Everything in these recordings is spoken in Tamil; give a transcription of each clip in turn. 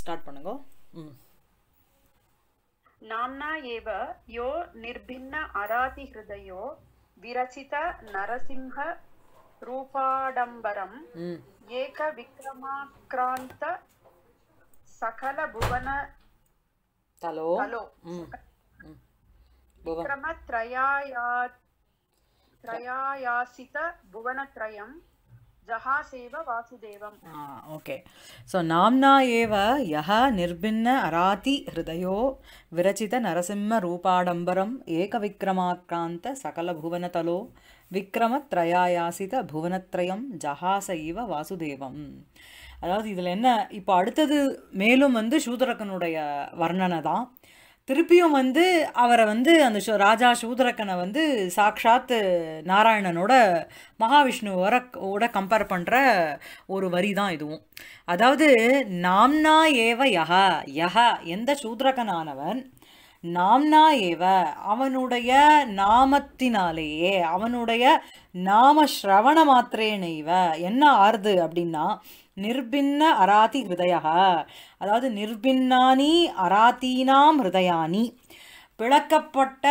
ஸ்டார்ட் பண்ணுங்க நாம்னா ஏவ யோ நிர்பின்ன அராதி ஹிருதயோ விரசித நரசிம்ஹ ரூபாடம்பரம் ஏக விக்ரமாக்ராந்த சகல புவன தலோ தலோ விக்ரம त्रयायासित भुवनत्रयम् ஜஹாசேவ வாசுதேவம் ஓகே ஸோ நாம்னா ஏவ யஹ ஹிருதயோ விரச்சித நரசிம்ம ரூபாடம்பரம் ஏக விக்ரமாக்ராந்த சகல புவனதலோ விக்ரமத்ரயாயாசித புவனத்ரயம் ஜஹாச வாசுதேவம் அதாவது இதில் என்ன இப்போ அடுத்தது மேலும் வந்து சூதரகனுடைய வர்ணனை தான் திருப்பியும் வந்து அவரை வந்து அந்த ராஜா சூதரக்கனை வந்து சாக்ஷாத் நாராயணனோட மகாவிஷ்ணுவோட ஓட கம்பேர் பண்ணுற ஒரு வரி தான் இதுவும் அதாவது நாம்னா ஏவ யஹ யஹ எந்த சூத்ரகனானவன் நாம்னா ஏவ அவனுடைய நாமத்தினாலேயே அவனுடைய நாம ஸ்ரவண மாத்திரேனைவ என்ன ஆறுது அப்படின்னா நிர்பின்ன அராதி ஹிருதயா அதாவது நிர்பின்னானி அராத்தீனாம் ஹிருதயானி பிளக்கப்பட்ட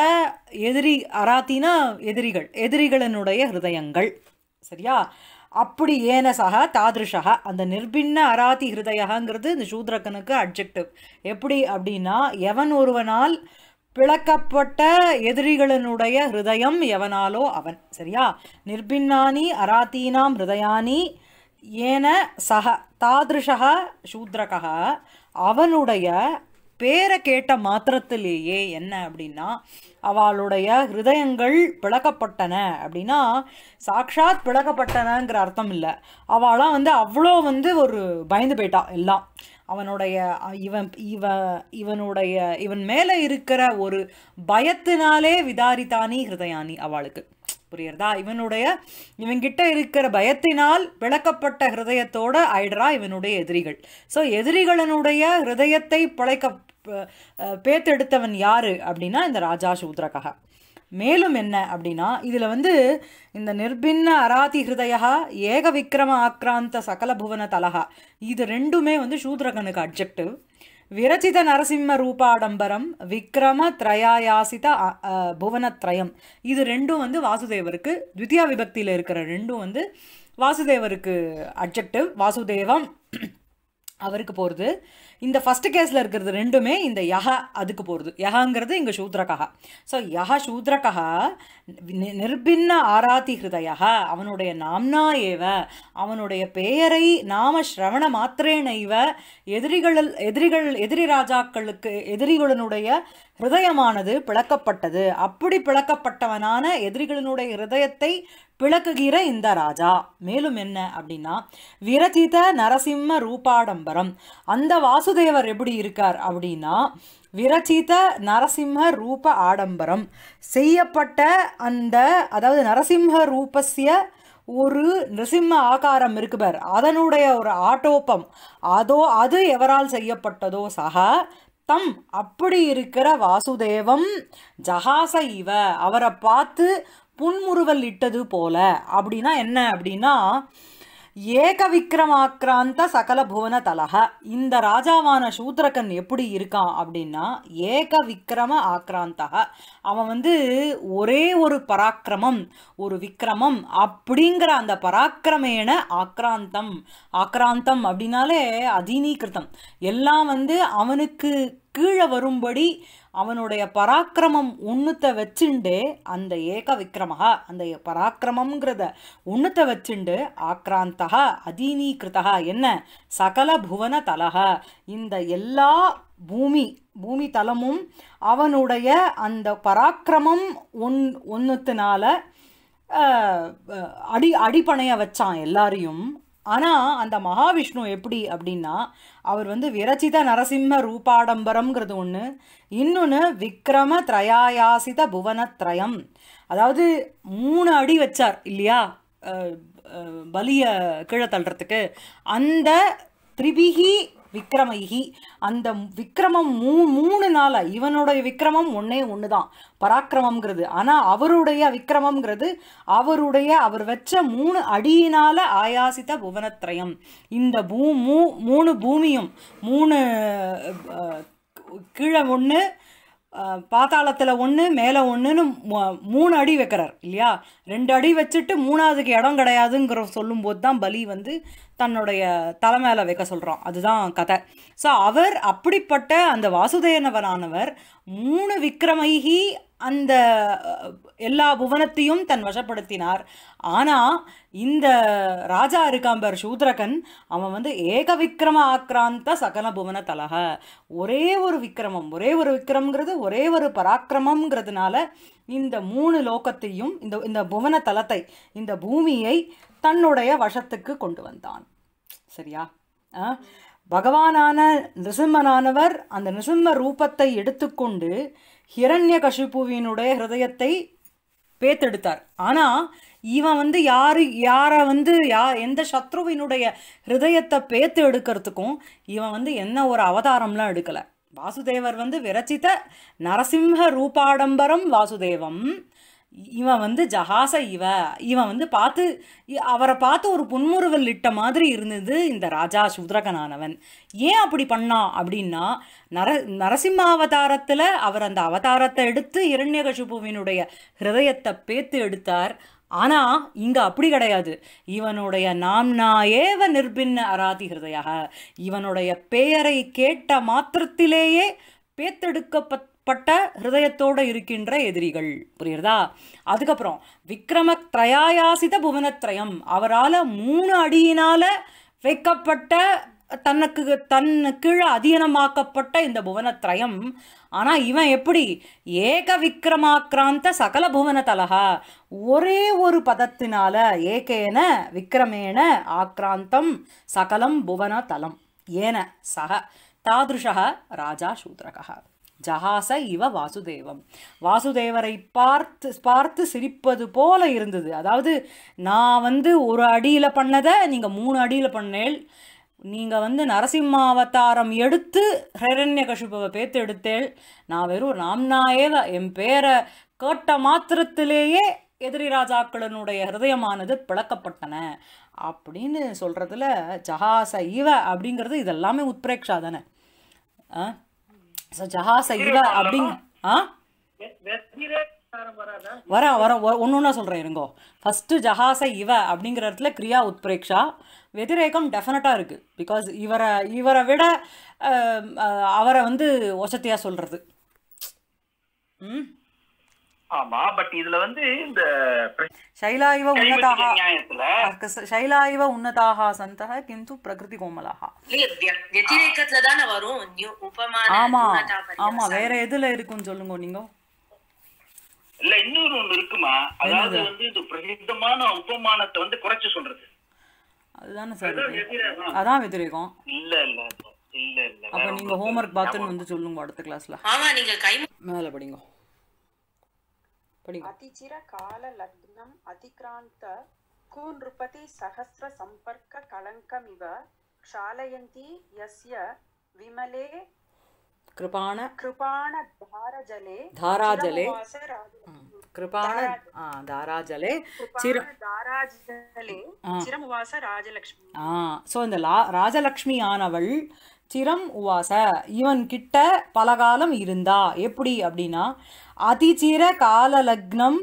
எதிரி அராத்தினா எதிரிகள் எதிரிகளினுடைய ஹிருதயங்கள் சரியா அப்படி சக தாதிருஷா அந்த நிர்பின்ன அராதி ஹிருதயங்கிறது இந்த சூத்ரக்கனுக்கு அப்ஜெக்டிவ் எப்படி அப்படின்னா எவன் ஒருவனால் பிளக்கப்பட்ட எதிரிகளினுடைய ஹிருதயம் எவனாலோ அவன் சரியா நிர்பின்னானி அராத்தீனாம் ஹிருதயானி ஏன சக தாதிருஷா சூத்ரகா அவனுடைய பேரை கேட்ட மாத்திரத்திலேயே என்ன அப்படின்னா அவளுடைய ஹிருதயங்கள் பிளக்கப்பட்டன அப்படின்னா சாக்ஷாத் பிளக்கப்பட்டனங்கிற அர்த்தம் இல்லை அவளாம் வந்து அவ்வளோ வந்து ஒரு பயந்து போயிட்டா எல்லாம் அவனுடைய இவன் இவ இவனுடைய இவன் மேலே இருக்கிற ஒரு பயத்தினாலே விதாரித்தானி ஹிருதயானி அவளுக்கு புரியறதா இவனுடைய இவங்கிட்ட இருக்கிற பயத்தினால் விளக்கப்பட்ட ஹிருதயத்தோட ஆயிடுறா இவனுடைய எதிரிகள் ஸோ எதிரிகளனுடைய ஹிருதயத்தை பிழைக்க பேத்தெடுத்தவன் யார் அப்படின்னா இந்த ராஜா சூத்ரகா மேலும் என்ன அப்படின்னா இதில் வந்து இந்த நிர்பின்ன அராதி ஹிருதயா ஏக விக்ரம ஆக்ராந்த சகல புவன தலகா இது ரெண்டுமே வந்து சூத்ரகனுக்கு அப்ஜெக்டிவ் விரச்சித நரசிம்ம ரூபாடம்பரம் விக்ரம திரயாயாசித புவனத்ரயம் இது ரெண்டும் வந்து வாசுதேவருக்கு த்வித்தியா விபக்தியில் இருக்கிற ரெண்டும் வந்து வாசுதேவருக்கு அப்ஜெக்டிவ் வாசுதேவம் அவருக்கு போகிறது இந்த ஃபஸ்ட்டு கேஸில் இருக்கிறது ரெண்டுமே இந்த யஹா அதுக்கு போகிறது யஹாங்கிறது இங்கே சூத்ரகா ஸோ யஹ சூத்ரகா நிர்பின்ன ஆராதி ஹிருதயா அவனுடைய நாம்னா ஏவ அவனுடைய பெயரை நாம ஸ்ரவண மாத்திரேனைவ எதிரிகள் எதிரிகள் எதிரி ராஜாக்களுக்கு எதிரிகளினுடைய ஹிருதயமானது பிளக்கப்பட்டது அப்படி பிளக்கப்பட்டவனான எதிரிகளினுடைய ஹிருதயத்தை விளக்குகிற இந்த ராஜா மேலும் என்ன அப்படின்னா விரதித நரசிம்ம ரூபாடம்பரம் அந்த வாசுதேவர் எப்படி இருக்கார் அப்படின்னா விரச்சித நரசிம்ம ரூப ஆடம்பரம் செய்யப்பட்ட அந்த அதாவது நரசிம்ம ரூபஸ்ய ஒரு நரசிம்ம ஆகாரம் இருக்குபர் அதனுடைய ஒரு ஆட்டோப்பம் அதோ அது எவரால் செய்யப்பட்டதோ சக தம் அப்படி இருக்கிற வாசுதேவம் ஜஹாச இவ அவரை பார்த்து புன்முறுவல் இட்டது போல அப்படின்னா என்ன அப்படின்னா ஏக விக்ரமாக்ராந்த சகல புவன தலக இந்த ராஜாவான சூத்ரகன் எப்படி இருக்கான் அப்படின்னா ஏக விக்ரம ஆக்ராந்தக அவன் வந்து ஒரே ஒரு பராக்கிரமம் ஒரு விக்ரமம் அப்படிங்கிற அந்த பராக்கிரமேன ஆக்ராந்தம் ஆக்ராந்தம் அப்படின்னாலே அதீனீகிருத்தம் எல்லாம் வந்து அவனுக்கு கீழே வரும்படி அவனுடைய பராக்கிரமம் உண்ணுத்த வச்சுண்டு அந்த ஏக விக்ரமஹா அந்த பராக்கிரமங்கிறத உண்ணுத்த வச்சுண்டு ஆக்ராந்தகா அதீனீகிருத்தகா என்ன சகல புவன தலகா இந்த எல்லா பூமி பூமி தலமும் அவனுடைய அந்த பராக்கிரமம் ஒன் ஒன்றுத்தினால அடி அடிப்பணைய வச்சான் எல்லாரையும் ஆனால் அந்த மகாவிஷ்ணு எப்படி அப்படின்னா அவர் வந்து விரச்சித நரசிம்ம ரூபாடம்பரம்ங்கிறது ஒன்று இன்னொன்று விக்ரம திரயாயாசித புவனத்ரயம் அதாவது மூணு அடி வச்சார் இல்லையா பலிய கீழே தள்ளுறதுக்கு அந்த திரிபிகி விக்ரமகி அந்த விக்ரமம் மூ மூணு நாளாக இவனுடைய விக்ரமம் ஒன்றே ஒன்று தான் பராக்கிரமங்கிறது ஆனால் அவருடைய விக்ரமங்கிறது அவருடைய அவர் வச்ச மூணு அடியினால் ஆயாசித்த புவனத்ரயம் இந்த பூ மூ மூணு பூமியும் மூணு கீழே ஒன்று பாதாளத்தில் ஒன்று மேலே ஒன்றுன்னு மூணு அடி வைக்கிறார் இல்லையா ரெண்டு அடி வச்சுட்டு மூணாவதுக்கு இடம் கிடையாதுங்கிற சொல்லும்போது தான் பலி வந்து தன்னுடைய தலைமையில வைக்க சொல்கிறான் அதுதான் கதை ஸோ அவர் அப்படிப்பட்ட அந்த வாசுதேவனவனானவர் மூணு விக்ரமைகி அந்த எல்லா புவனத்தையும் தன் வசப்படுத்தினார் ஆனால் இந்த ராஜா இருக்காம்பர் சூத்ரகன் அவன் வந்து ஏக விக்ரம ஆக்ராந்த சகல புவன தலக ஒரே ஒரு விக்ரமம் ஒரே ஒரு விக்ரம்ங்கிறது ஒரே ஒரு பராக்கிரமங்கிறதுனால இந்த மூணு லோகத்தையும் இந்த இந்த புவன தலத்தை இந்த பூமியை தன்னுடைய வசத்துக்கு கொண்டு வந்தான் சரியா பகவானான நிருசிம்மனானவர் அந்த நிருசிம்ம ரூபத்தை எடுத்துக்கொண்டு ஹிரண்ய கஷிப்புவினுடைய ஹிருதயத்தை பேத்தெடுத்தார் ஆனால் இவன் வந்து யார் யாரை வந்து யா எந்த சத்ருவினுடைய ஹிருதயத்தை பேத்து எடுக்கிறதுக்கும் இவன் வந்து என்ன ஒரு அவதாரம்லாம் எடுக்கலை வாசுதேவர் வந்து விரச்சித நரசிம்ஹ ரூபாடம்பரம் வாசுதேவம் இவன் வந்து ஜஹாச இவ இவன் வந்து பார்த்து அவரை பார்த்து ஒரு புன்முறுவல் இட்ட மாதிரி இருந்தது இந்த ராஜா சூத்ரகனானவன் ஏன் அப்படி பண்ணான் அப்படின்னா நர நரசிம்ம அவதாரத்தில் அவர் அந்த அவதாரத்தை எடுத்து இரண்யகசுபுவினுடைய ஹிரதயத்தை பேத்து எடுத்தார் ஆனால் இங்கே அப்படி கிடையாது இவனுடைய நாம்னா ஏவ நிர்பின்ன அராதி ஹிருதயாக இவனுடைய பெயரை கேட்ட மாத்திரத்திலேயே பேத்தெடுக்கப்பட்ட பட்ட ஹிருதயத்தோடு இருக்கின்ற எதிரிகள் புரியுறதா அதுக்கப்புறம் விக்ரம திரயாயாசித புவனத்ரயம் அவரால் மூணு அடியினால் வைக்கப்பட்ட தன்னுக்கு தன் கீழே அதீனமாக்கப்பட்ட இந்த புவனத்ரயம் ஆனால் இவன் எப்படி ஏக விக்ரமாக்கிராந்த சகல புவன தலகா ஒரே ஒரு பதத்தினால ஏகேன விக்ரமேன ஆக்ராந்தம் சகலம் புவன தலம் ஏன சக தாதிருஷா ராஜா சூத்ரகா ஜஹாச இவ வாசுதேவம் வாசுதேவரை பார்த்து பார்த்து சிரிப்பது போல இருந்தது அதாவது நான் வந்து ஒரு அடியில் பண்ணதை நீங்கள் மூணு அடியில் பண்ணேள் நீங்கள் வந்து நரசிம்ம அவதாரம் எடுத்து ஹிரண்ய கஷிப்பை பேத்து எடுத்தேள் நான் வெறும் ராம்நாயேவ என் பேரை கேட்ட மாத்திரத்திலேயே எதிரி ராஜாக்களினுடைய ஹிருதயமானது பிளக்கப்பட்டன அப்படின்னு சொல்கிறதுல ஜஹாச இவ அப்படிங்கிறது இதெல்லாமே உத்ரேக்ஷா தானே ஸோ ஜஹா சகிதா அப்படிங்க ஆ வரான் வரான் ஒன்று ஒன்றா சொல்கிறேன் இருங்கோ ஃபஸ்ட்டு ஜஹாச இவ அப்படிங்கிற இடத்துல கிரியா உத்பிரேக்ஷா வெதிரேகம் டெஃபினட்டாக இருக்குது பிகாஸ் இவரை இவரை விட அவரை வந்து ஒசத்தியாக சொல்கிறது ம் ஆமா பட் இதுல வந்து இந்த உன்னதாக உன்னதாக சந்தக கிந்து பிரகிருதி கோமலாக வரும் ஆமா ஆமா வேற எதுல இருக்குன்னு சொல்லுங்க நீங்க இல்ல இன்னொரு ஒண்ணு இருக்குமா அதாவது வந்து இந்த பிரசித்தமான உபமானத்தை வந்து குறைச்சு சொல்றது அதுதானே சார் அதான் இல்ல இல்ல இல்ல இல்ல அப்ப நீங்க ஹோம்ஒர்க் பாத்துன்னு வந்து சொல்லுங்க அடுத்த கிளாஸ்ல ஆமா நீங்க கை மேல படிங்க ಅತಿಚಿರ ಕಾಲ ಲಗ್ನಂ ಅತಿಕ್ರಾಂತ ಕೂನೃಪತಿ ಸಹಸ್ರ ಸಂಪರ್ಕ ಕಳಂಕಮಿವ ಕ್ಷಾಳಯಂತಿ ಯಸ್ಯ ವಿಮಲೆ ಕೃಪಾಣ ಕೃಪಾಣ ಧಾರಜಲೆ ಧಾರಾಜಲೆ ಕೃಪಾಣ தாராஜலே சிரம் தாராஜலே சிரமுவாச ராஜலக்ஷ்மி ஆ ஸோ இந்த லா ராஜலக்ஷ்மியானவள் சிரம் உவாச இவன் கிட்ட பலகாலம் இருந்தா எப்படி அப்படின்னா அதிச்சிர கால லக்னம்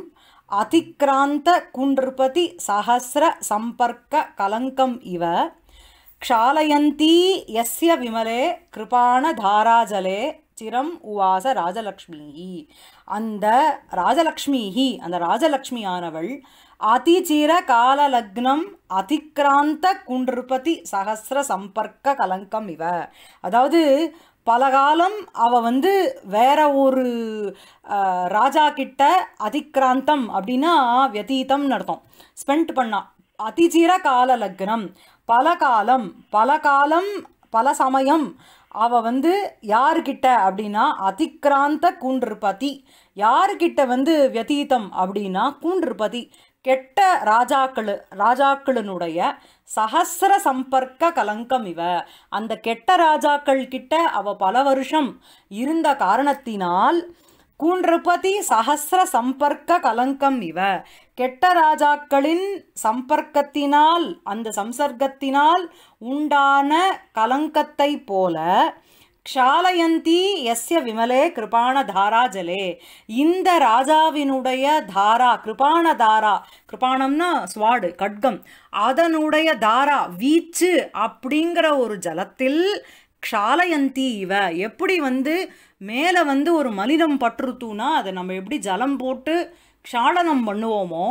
அதிக்ராந்த குண்டிருபதி சஹசிர சம்பர்க்க கலங்கம் இவ க்ஷாலயந்தி எஸ்ய விமலே கிருபான தாராஜலே சிரம் உவாச ராஜலக்ஷ்மி அந்த ராஜலக்ஷ்மிஹி அந்த ராஜலக்ஷ்மியானவள் கால காலலக்னம் அதிக்ராந்த குன்றுபதி சகசிர சம்பர்க்க கலங்கம் இவ அதாவது பல காலம் அவ வந்து வேற ஒரு ராஜா கிட்ட அதிக்ராந்தம் அப்படின்னா வதீதம் நடத்தும் ஸ்பெண்ட் பண்ணா அதிச்சீர கால லக்னம் பல காலம் பல காலம் பல சமயம் அவ வந்து யாருக்கிட்ட அப்படின்னா அதிக்ராந்த கூன்றுபதி யாருக்கிட்ட வந்து வதீதம் அப்படின்னா கூன்றுபதி கெட்ட ராஜாக்களு ராஜாக்களினுடைய சஹசிர சம்பர்க்க கலங்கம் இவ அந்த கெட்ட ராஜாக்கள் கிட்ட அவ பல வருஷம் இருந்த காரணத்தினால் கூன்றுபதி சஹசிர சம்பர்க்க கலங்கம் இவ கெட்ட ராஜாக்களின் சம்பர்க்கத்தினால் அந்த சம்சர்க்கத்தினால் உண்டான கலங்கத்தை போல க்ஷாலயந்தி எஸ்ய விமலே கிருபாண தாரா ஜலே இந்த ராஜாவினுடைய தாரா கிருபாண தாரா கிருபாணம்னா சுவாடு கட்கம் அதனுடைய தாரா வீச்சு அப்படிங்கிற ஒரு ஜலத்தில் க்ஷாலயந்தி இவ எப்படி வந்து மேலே வந்து ஒரு மலினம் பற்றுத்துனா அதை நம்ம எப்படி ஜலம் போட்டு க்ஷாலனம் பண்ணுவோமோ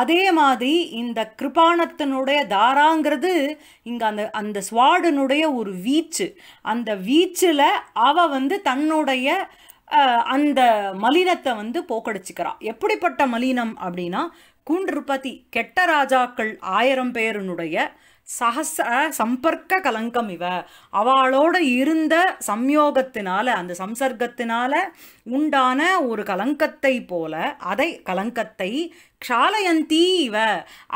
அதே மாதிரி இந்த கிருபாணத்தினுடைய தாராங்கிறது இங்கே அந்த அந்த சுவாடனுடைய ஒரு வீச்சு அந்த வீச்சில் அவ வந்து தன்னுடைய அந்த மலினத்தை வந்து போக்கடிச்சுக்கிறாள் எப்படிப்பட்ட மலினம் அப்படின்னா கூண்டிருப்பதி கெட்ட ராஜாக்கள் ஆயிரம் பேருனுடைய சகச சம்பர்க்க கலங்கம் இவ அவளோட இருந்த சம்யோகத்தினால அந்த சம்சர்க்கத்தினால உண்டான ஒரு கலங்கத்தை போல அதை கலங்கத்தை க்ஷாலயந்தி இவ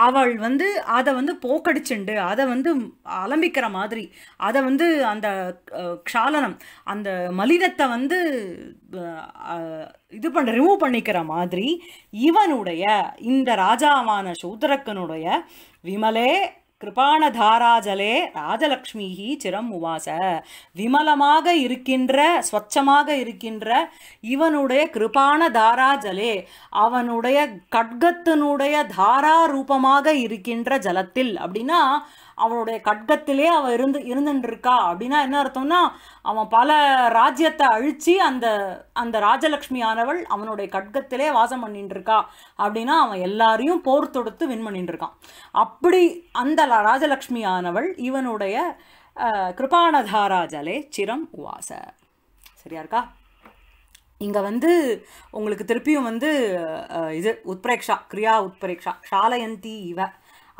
அவள் வந்து அதை வந்து போக்கடிச்சுண்டு அதை வந்து அலம்பிக்கிற மாதிரி அதை வந்து அந்த க்ஷாலனம் அந்த மலினத்தை வந்து இது பண்ண ரிமூவ் பண்ணிக்கிற மாதிரி இவனுடைய இந்த ராஜாவான சூத்திரக்கனுடைய விமலே கிருபாணதாராஜலே ராஜலக்ஷ்மிஹி சிரம் உவாச விமலமாக இருக்கின்ற ஸ்வச்சமாக இருக்கின்ற இவனுடைய தாராஜலே அவனுடைய கட்கத்தினுடைய தாரா ரூபமாக இருக்கின்ற ஜலத்தில் அப்படின்னா அவனுடைய கட்கத்திலே அவன் இருந்து இருந்துருக்கா அப்படின்னா என்ன அர்த்தம்னா அவன் பல ராஜ்யத்தை அழித்து அந்த அந்த ராஜலக்ஷ்மி ஆனவள் அவனுடைய கட்கத்திலே வாசம் பண்ணிட்டு இருக்கா அப்படின்னா அவன் எல்லாரையும் போர் தொடுத்து வின் பண்ணிட்டு இருக்கான் அப்படி அந்த ராஜலக்ஷ்மி ஆனவள் இவனுடைய கிருபானதாராஜலே சிரம் உவாச சரியா இருக்கா இங்கே வந்து உங்களுக்கு திருப்பியும் வந்து இது உத்பிரேக்ஷா கிரியா உத்பிரேக்ஷா ஷாலயந்தி இவ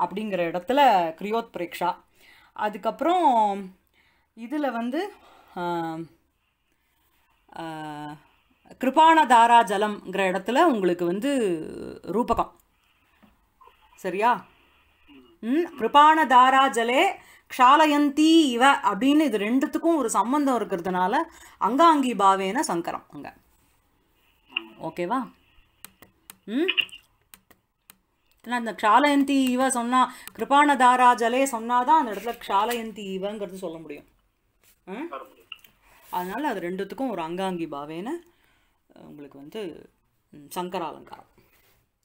அப்படிங்கிற இடத்துல கிரியோத் பிரேக்ஷா அதுக்கப்புறம் இதில் வந்து கிருபானதாரா ஜலம்ங்கிற இடத்துல உங்களுக்கு வந்து ரூபகம் சரியா ம் கிருபானதாரா ஜலே க்ஷாலயந்தி இவ அப்படின்னு இது ரெண்டுத்துக்கும் ஒரு சம்பந்தம் இருக்கிறதுனால அங்காங்கி பாவேன சங்கரம் அங்கே ஓகேவா ம் ஏன்னா அந்த க்ஷாலயந்தி இவ சொன்னால் கிருபானதாரா ஜலே சொன்னால் தான் அந்த இடத்துல க்ஷாலயந்தி இவங்கிறது சொல்ல முடியும் அதனால் அது ரெண்டுத்துக்கும் ஒரு அங்காங்கி பாவேன உங்களுக்கு வந்து சங்கராலங்காரம்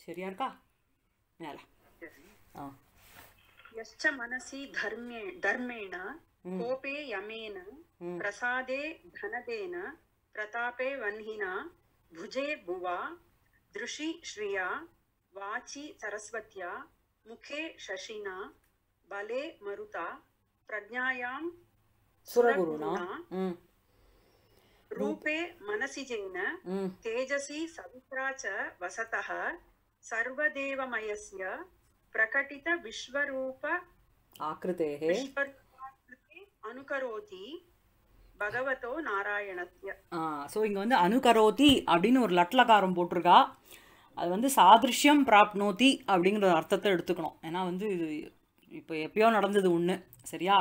சரியா இருக்கா மேல ஆ यश्च மனசி தர்மே धर्मेण கோபே யமேன பிரசாதே धनदेन பிரதாபே வன்ஹினா புஜே புவா திருஷி श्रिया ವಾಚಿ ಸರಸ್ವತ್ಯ ಮುಖೆ ಶಶಿನಾ ಬಲೆ ಮರುತಾ ಪ್ರಜ್ಞಾಯಾಂ ಸುರಗುರುಣಾ ರೂಪೆ ಮನಸಿ ಜೈನ ತೇಜಸಿ ಸವಿತ್ರಾ ಚ ವಸತಃ ಸರ್ವದೇವಮಯಸ್ಯ ಪ್ರಕಟಿತ ವಿಶ್ವರೂಪ ಆಕೃತೇಃ ಅನುಕರೋತಿ பகவதோ நாராயணத்ய ஸோ இங்கே வந்து அணுகரோதி அப்படின்னு ஒரு லட்லகாரம் போட்டிருக்கா அது வந்து சாதிருஷ்யம் பிராப்னோதி அப்படிங்கிற அர்த்தத்தை எடுத்துக்கணும் ஏன்னா வந்து இது இப்போ எப்பயோ நடந்தது ஒன்று சரியா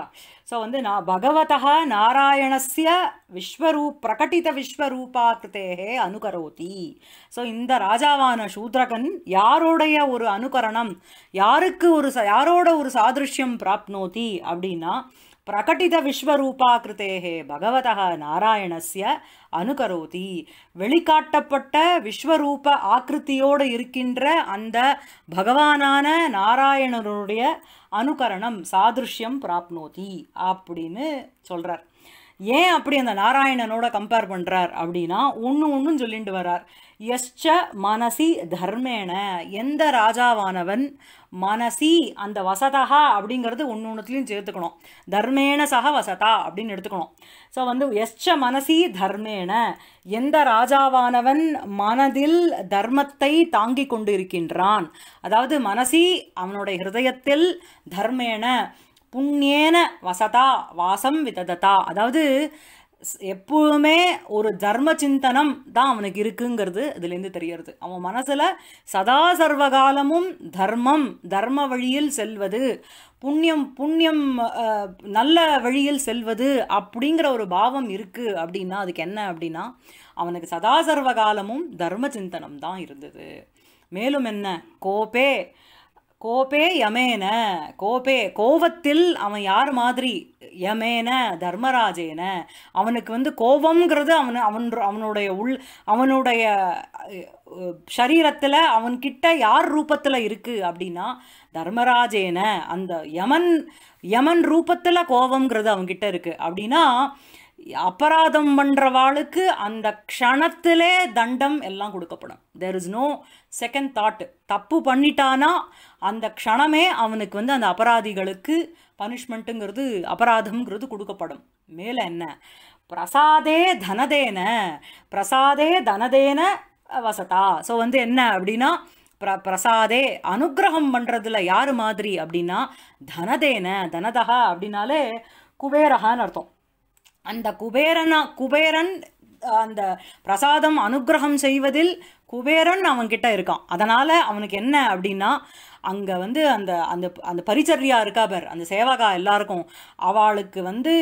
ஸோ வந்து நான் பகவதா நாராயணஸ்ய விஸ்வரூ பிரகட்டித விஸ்வரூபா கிருத்தேகே அனுகரோதி ஸோ இந்த ராஜாவான சூத்ரகன் யாரோடைய ஒரு அனுகரணம் யாருக்கு ஒரு யாரோட ஒரு சாதிருஷ்யம் பிராப்னோதி அப்படின்னா பிரகட்டித பிரகட்டிதவிஸ்வரூபாகிருத்தேகே பகவதः நாராயணஸ்ய அனுகரோதி வெளிக்காட்டப்பட்ட விஸ்வரூப ஆக்கிருத்தியோடு இருக்கின்ற அந்த பகவானான நாராயணனுடைய அனுகரணம் சாதிருஷ்யம் பிராப்னோதி அப்படின்னு சொல்கிறார் ஏன் அப்படி அந்த நாராயணனோட கம்பேர் பண்ணுறார் அப்படின்னா ஒன்று ஒன்றும் சொல்லிட்டு வரார் எஸ்ச மனசி தர்மேன எந்த ராஜாவானவன் மனசி அந்த வசதகா அப்படிங்கிறது ஒன்று ஒன்றுத்துலையும் சேர்த்துக்கணும் தர்மேன சக வசதா அப்படின்னு எடுத்துக்கணும் ஸோ வந்து எஸ்ச மனசி தர்மேன எந்த ராஜாவானவன் மனதில் தர்மத்தை தாங்கி கொண்டு இருக்கின்றான் அதாவது மனசி அவனுடைய ஹிருதயத்தில் தர்மேன புண்ணியேன வசதா வாசம் விததா அதாவது எப்பவுமே ஒரு தர்ம சிந்தனம் தான் அவனுக்கு இருக்குங்கிறது இதுலேருந்து தெரியறது அவன் மனசில் சதா சர்வகாலமும் தர்மம் தர்ம வழியில் செல்வது புண்ணியம் புண்ணியம் நல்ல வழியில் செல்வது அப்படிங்கிற ஒரு பாவம் இருக்குது அப்படின்னா அதுக்கு என்ன அப்படின்னா அவனுக்கு சதா சர்வகாலமும் தர்ம சிந்தனம் தான் இருந்தது மேலும் என்ன கோபே கோபே யமேன கோபே கோவத்தில் அவன் யார் மாதிரி யமேன தர்மராஜேன அவனுக்கு வந்து கோபங்கிறது அவன் அவன் அவனுடைய உள் அவனுடைய சரீரத்தில் அவன்கிட்ட யார் ரூபத்தில் இருக்குது அப்படின்னா தர்மராஜேன அந்த யமன் யமன் ரூபத்தில் கோபங்கிறது அவன்கிட்ட இருக்குது அப்படின்னா அபராதம் பண்ணுறவாளுக்கு அந்த க்ஷணத்திலே தண்டம் எல்லாம் கொடுக்கப்படும் there is no second thought தப்பு பண்ணிட்டானா அந்த க்ஷணமே அவனுக்கு வந்து அந்த அபராதிகளுக்கு பனிஷ்மெண்ட்டுங்கிறது அபராதம்ங்கிறது கொடுக்கப்படும் மேலே என்ன பிரசாதே தனதேன பிரசாதே தனதேன வசதா ஸோ வந்து என்ன அப்படின்னா பிர பிரசாதே அனுகிரகம் பண்ணுறதுல யார் மாதிரி அப்படின்னா தனதேன தனதகா அப்படின்னாலே குபேரகான்னு அர்த்தம் அந்த குபேரனா குபேரன் அந்த பிரசாதம் அனுகிரகம் செய்வதில் குபேரன் அவன்கிட்ட இருக்கான் அதனால் அவனுக்கு என்ன அப்படின்னா அங்கே வந்து அந்த அந்த அந்த பரிச்சரியா இருக்கா பர் அந்த சேவகா எல்லாருக்கும் அவளுக்கு வந்து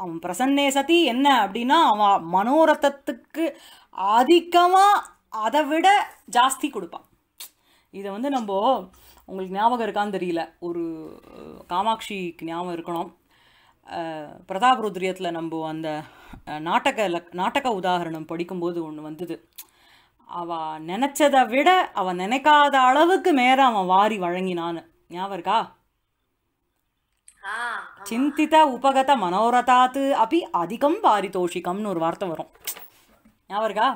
அவன் பிரசன்னே சதி என்ன அப்படின்னா அவன் மனோரத்தத்துக்கு அதிகமாக அதை விட ஜாஸ்தி கொடுப்பான் இதை வந்து நம்ம உங்களுக்கு ஞாபகம் இருக்கான்னு தெரியல ஒரு காமாட்சிக்கு ஞாபகம் இருக்கணும் பிரதாபருத்ரியத்தில் நம்ம அந்த நாட்டக நாட்டக உதாகரணம் படிக்கும்போது ஒன்று வந்தது அவள் நினச்சதை விட அவன் நினைக்காத அளவுக்கு மேலே அவன் வாரி வழங்கினான்னு ஞாபகம் இருக்கா சிந்தித உபகத மனோரதாத்து அப்படி அதிகம் பாரிதோஷிகம்னு ஒரு வார்த்தை வரும் ஞாபகம் இருக்கா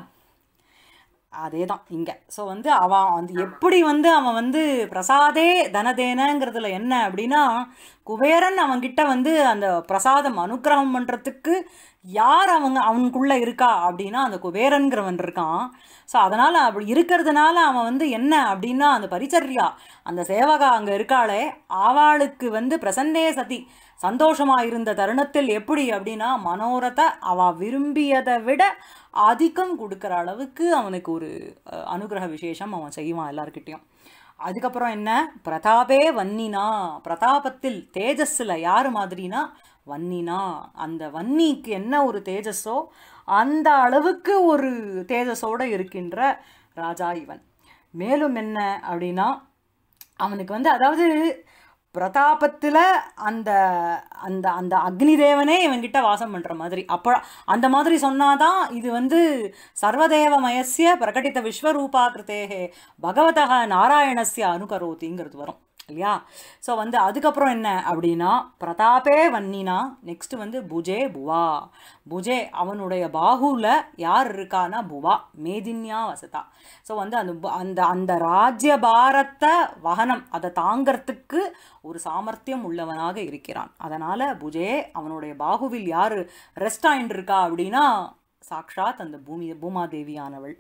அதே தான் இங்கே ஸோ வந்து அவன் வந்து எப்படி வந்து அவன் வந்து பிரசாதே தனதேனங்கிறதுல என்ன அப்படின்னா குபேரன் அவன்கிட்ட வந்து அந்த பிரசாதம் அனுகிரகம் பண்ணுறதுக்கு யார் அவங்க அவனுக்குள்ளே இருக்கா அப்படின்னா அந்த குபேரன்கிறவன் இருக்கான் ஸோ அதனால் அப்படி இருக்கிறதுனால அவன் வந்து என்ன அப்படின்னா அந்த பரிச்சரியா அந்த சேவகா அங்கே இருக்காளே ஆவாளுக்கு வந்து பிரசன்னே சதி சந்தோஷமாக இருந்த தருணத்தில் எப்படி அப்படின்னா மனோரத்தை அவ விரும்பியதை விட அதிகம் கொடுக்குற அளவுக்கு அவனுக்கு ஒரு அனுகிரக விசேஷம் அவன் செய்வான் எல்லாருக்கிட்டையும் அதுக்கப்புறம் என்ன பிரதாபே வன்னினா பிரதாபத்தில் தேஜஸில் யார் மாதிரினா வன்னினா அந்த வன்னிக்கு என்ன ஒரு தேஜஸோ அந்த அளவுக்கு ஒரு தேஜஸோடு இருக்கின்ற ராஜா இவன் மேலும் என்ன அப்படின்னா அவனுக்கு வந்து அதாவது பிரதாபத்தில் அந்த அந்த அந்த அக்னி தேவனே இவங்கிட்ட வாசம் பண்ணுற மாதிரி அப்போ அந்த மாதிரி சொன்னாதான் இது வந்து சர்வதேவ மயசிய பிரகடித்த விஸ்வரூபா கிருத்தேகே பகவதக நாராயணசிய அனுகரோதிங்கிறது வரும் இல்லையா ஸோ வந்து அதுக்கப்புறம் என்ன அப்படின்னா பிரதாபே வன்னினா நெக்ஸ்ட்டு வந்து புஜே புவா புஜே அவனுடைய பாகுவில் யார் இருக்கானா புவா மேதின்யா வசதா ஸோ வந்து அந்த அந்த அந்த ராஜ்ய பாரத்தை வகனம் அதை தாங்கிறதுக்கு ஒரு சாமர்த்தியம் உள்ளவனாக இருக்கிறான் அதனால் புஜே அவனுடைய பாகுவில் யார் ரெஸ்ட் ஆயின்னு இருக்கா அப்படின்னா சாக்ஷாத் அந்த பூமி பூமாதேவியானவள்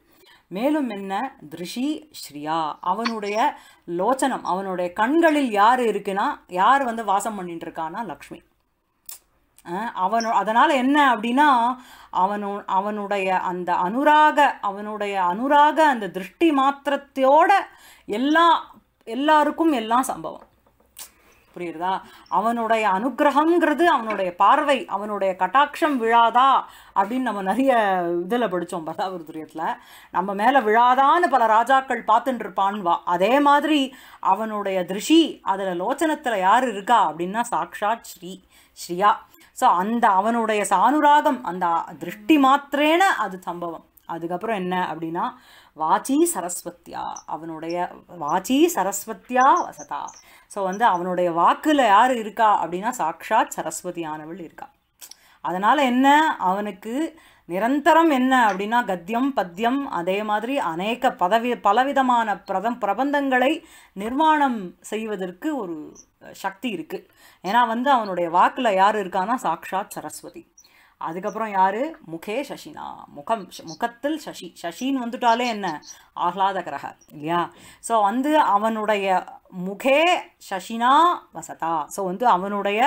மேலும் என்ன திருஷி ஸ்ரீயா அவனுடைய லோச்சனம் அவனுடைய கண்களில் யார் இருக்குன்னா யார் வந்து வாசம் பண்ணிட்டு இருக்கான்னா லக்ஷ்மி அவனு அதனால் என்ன அப்படின்னா அவனு அவனுடைய அந்த அனுராக அவனுடைய அனுராக அந்த திருஷ்டி மாத்திரத்தோட எல்லா எல்லாருக்கும் எல்லாம் சம்பவம் புரியுறதா அவனுடைய அனுகிரகங்கிறது அவனுடைய பார்வை அவனுடைய கட்டாட்சம் விழாதா அப்படின்னு நம்ம நிறைய இதில் படித்தோம் பதாவிருதுரியத்தில் நம்ம மேலே விழாதான்னு பல ராஜாக்கள் பார்த்துட்டு இருப்பான்வா அதே மாதிரி அவனுடைய திருஷி அதில் லோச்சனத்தில் யார் இருக்கா அப்படின்னா சாக்ஷாத் ஸ்ரீ ஸ்ரீயா ஸோ அந்த அவனுடைய சானுராகம் அந்த திருஷ்டி மாத்திரேன அது சம்பவம் அதுக்கப்புறம் என்ன அப்படின்னா வாச்சி சரஸ்வத்தியா அவனுடைய வாச்சி சரஸ்வத்தியா வசதா ஸோ வந்து அவனுடைய வாக்கில் யார் இருக்கா அப்படின்னா சாக்ஷாத் சரஸ்வதியானவள் இருக்கா அதனால் என்ன அவனுக்கு நிரந்தரம் என்ன அப்படின்னா கத்தியம் பத்தியம் அதே மாதிரி அநேக பதவி பலவிதமான பிரதம் பிரபந்தங்களை நிர்மாணம் செய்வதற்கு ஒரு சக்தி இருக்குது ஏன்னா வந்து அவனுடைய வாக்கில் யார் இருக்கான்னா சாக்ஷாத் சரஸ்வதி அதுக்கப்புறம் யார் முகே சசினா முகம் முகத்தில் சசி சசின்னு வந்துட்டாலே என்ன ஆஹ்லாத கிரக இல்லையா ஸோ வந்து அவனுடைய முகே சசினா வசதா ஸோ வந்து அவனுடைய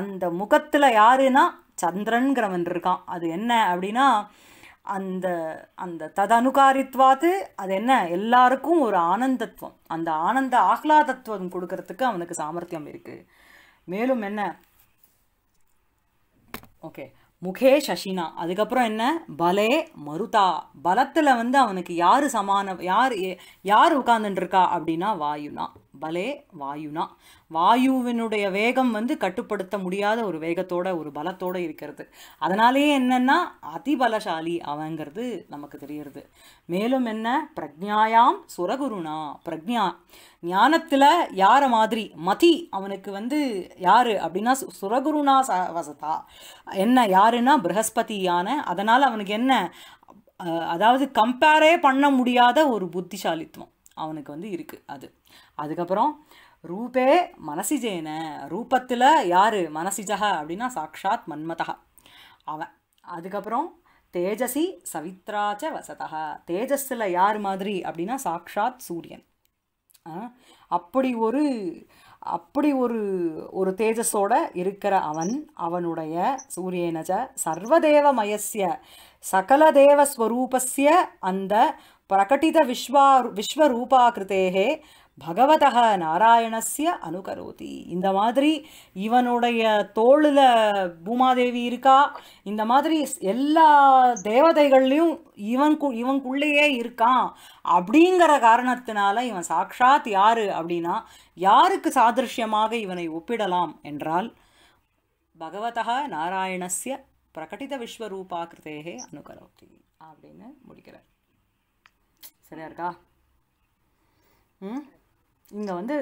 அந்த முகத்தில் யாருன்னா சந்திரன்கிறவன் இருக்கான் அது என்ன அப்படின்னா அந்த அந்த ததனுகாரித்வாது அது என்ன எல்லாருக்கும் ஒரு ஆனந்தத்துவம் அந்த ஆனந்த ஆஹ்லாதத்துவம் கொடுக்கறதுக்கு அவனுக்கு சாமர்த்தியம் இருக்குது மேலும் என்ன ஓகே முகே சசினா அதுக்கப்புறம் என்ன பலே மருதா பலத்தில் வந்து அவனுக்கு யார் சமான யார் யார் உட்காந்துட்டுருக்கா அப்படின்னா வாயுனா பலே வாயுனா வாயுவினுடைய வேகம் வந்து கட்டுப்படுத்த முடியாத ஒரு வேகத்தோட ஒரு பலத்தோடு இருக்கிறது அதனாலே என்னென்னா அதிபலசாலி அவங்கிறது நமக்கு தெரியுது மேலும் என்ன பிரக்ஞாயாம் சுரகுருணா பிரக்ஞா ஞானத்தில் யார மாதிரி மதி அவனுக்கு வந்து யார் அப்படின்னா சுரகுருணா ச வசதா என்ன யாருன்னா பிரகஸ்பதியான அதனால் அவனுக்கு என்ன அதாவது கம்பேரே பண்ண முடியாத ஒரு புத்திசாலித்துவம் அவனுக்கு வந்து இருக்குது அது அதுக்கப்புறம் ரூபே மனசிஜேன ரூபத்தில் யார் மனசிஜா அப்படின்னா சாக்ஷாத் மன்மதா அவன் அதுக்கப்புறம் தேஜசி சவித்ராச்ச வசதா தேஜஸில் யார் மாதிரி அப்படின்னா சாக்ஷாத் சூரியன் அப்படி ஒரு அப்படி ஒரு ஒரு தேஜஸோட இருக்கிற அவன் அவனுடைய சூரியனஜ சர்வதேவ மயசிய சகல தேவஸ்வரூபஸ்ய அந்த பிரகட்டித விஸ்வா விஸ்வரூபாகிருத்தேகே பகவத நாராயணஸ்ய அனுகரோதி இந்த மாதிரி இவனுடைய தோளில் பூமாதேவி இருக்கா இந்த மாதிரி எல்லா தேவதைகள்லையும் இவன் இவனுக்குள்ளேயே இருக்கான் அப்படிங்கிற காரணத்தினால இவன் சாக்ஷாத் யாரு அப்படின்னா யாருக்கு சாதிருஷ்யமாக இவனை ஒப்பிடலாம் என்றால் பகவதா நாராயணஸ்ய பிரகடித விஸ்வரூபா கிருத்தேகே அனுகரோதி அப்படின்னு முடிக்கிறார் சரியா இருக்கா ம் இங்கே வந்து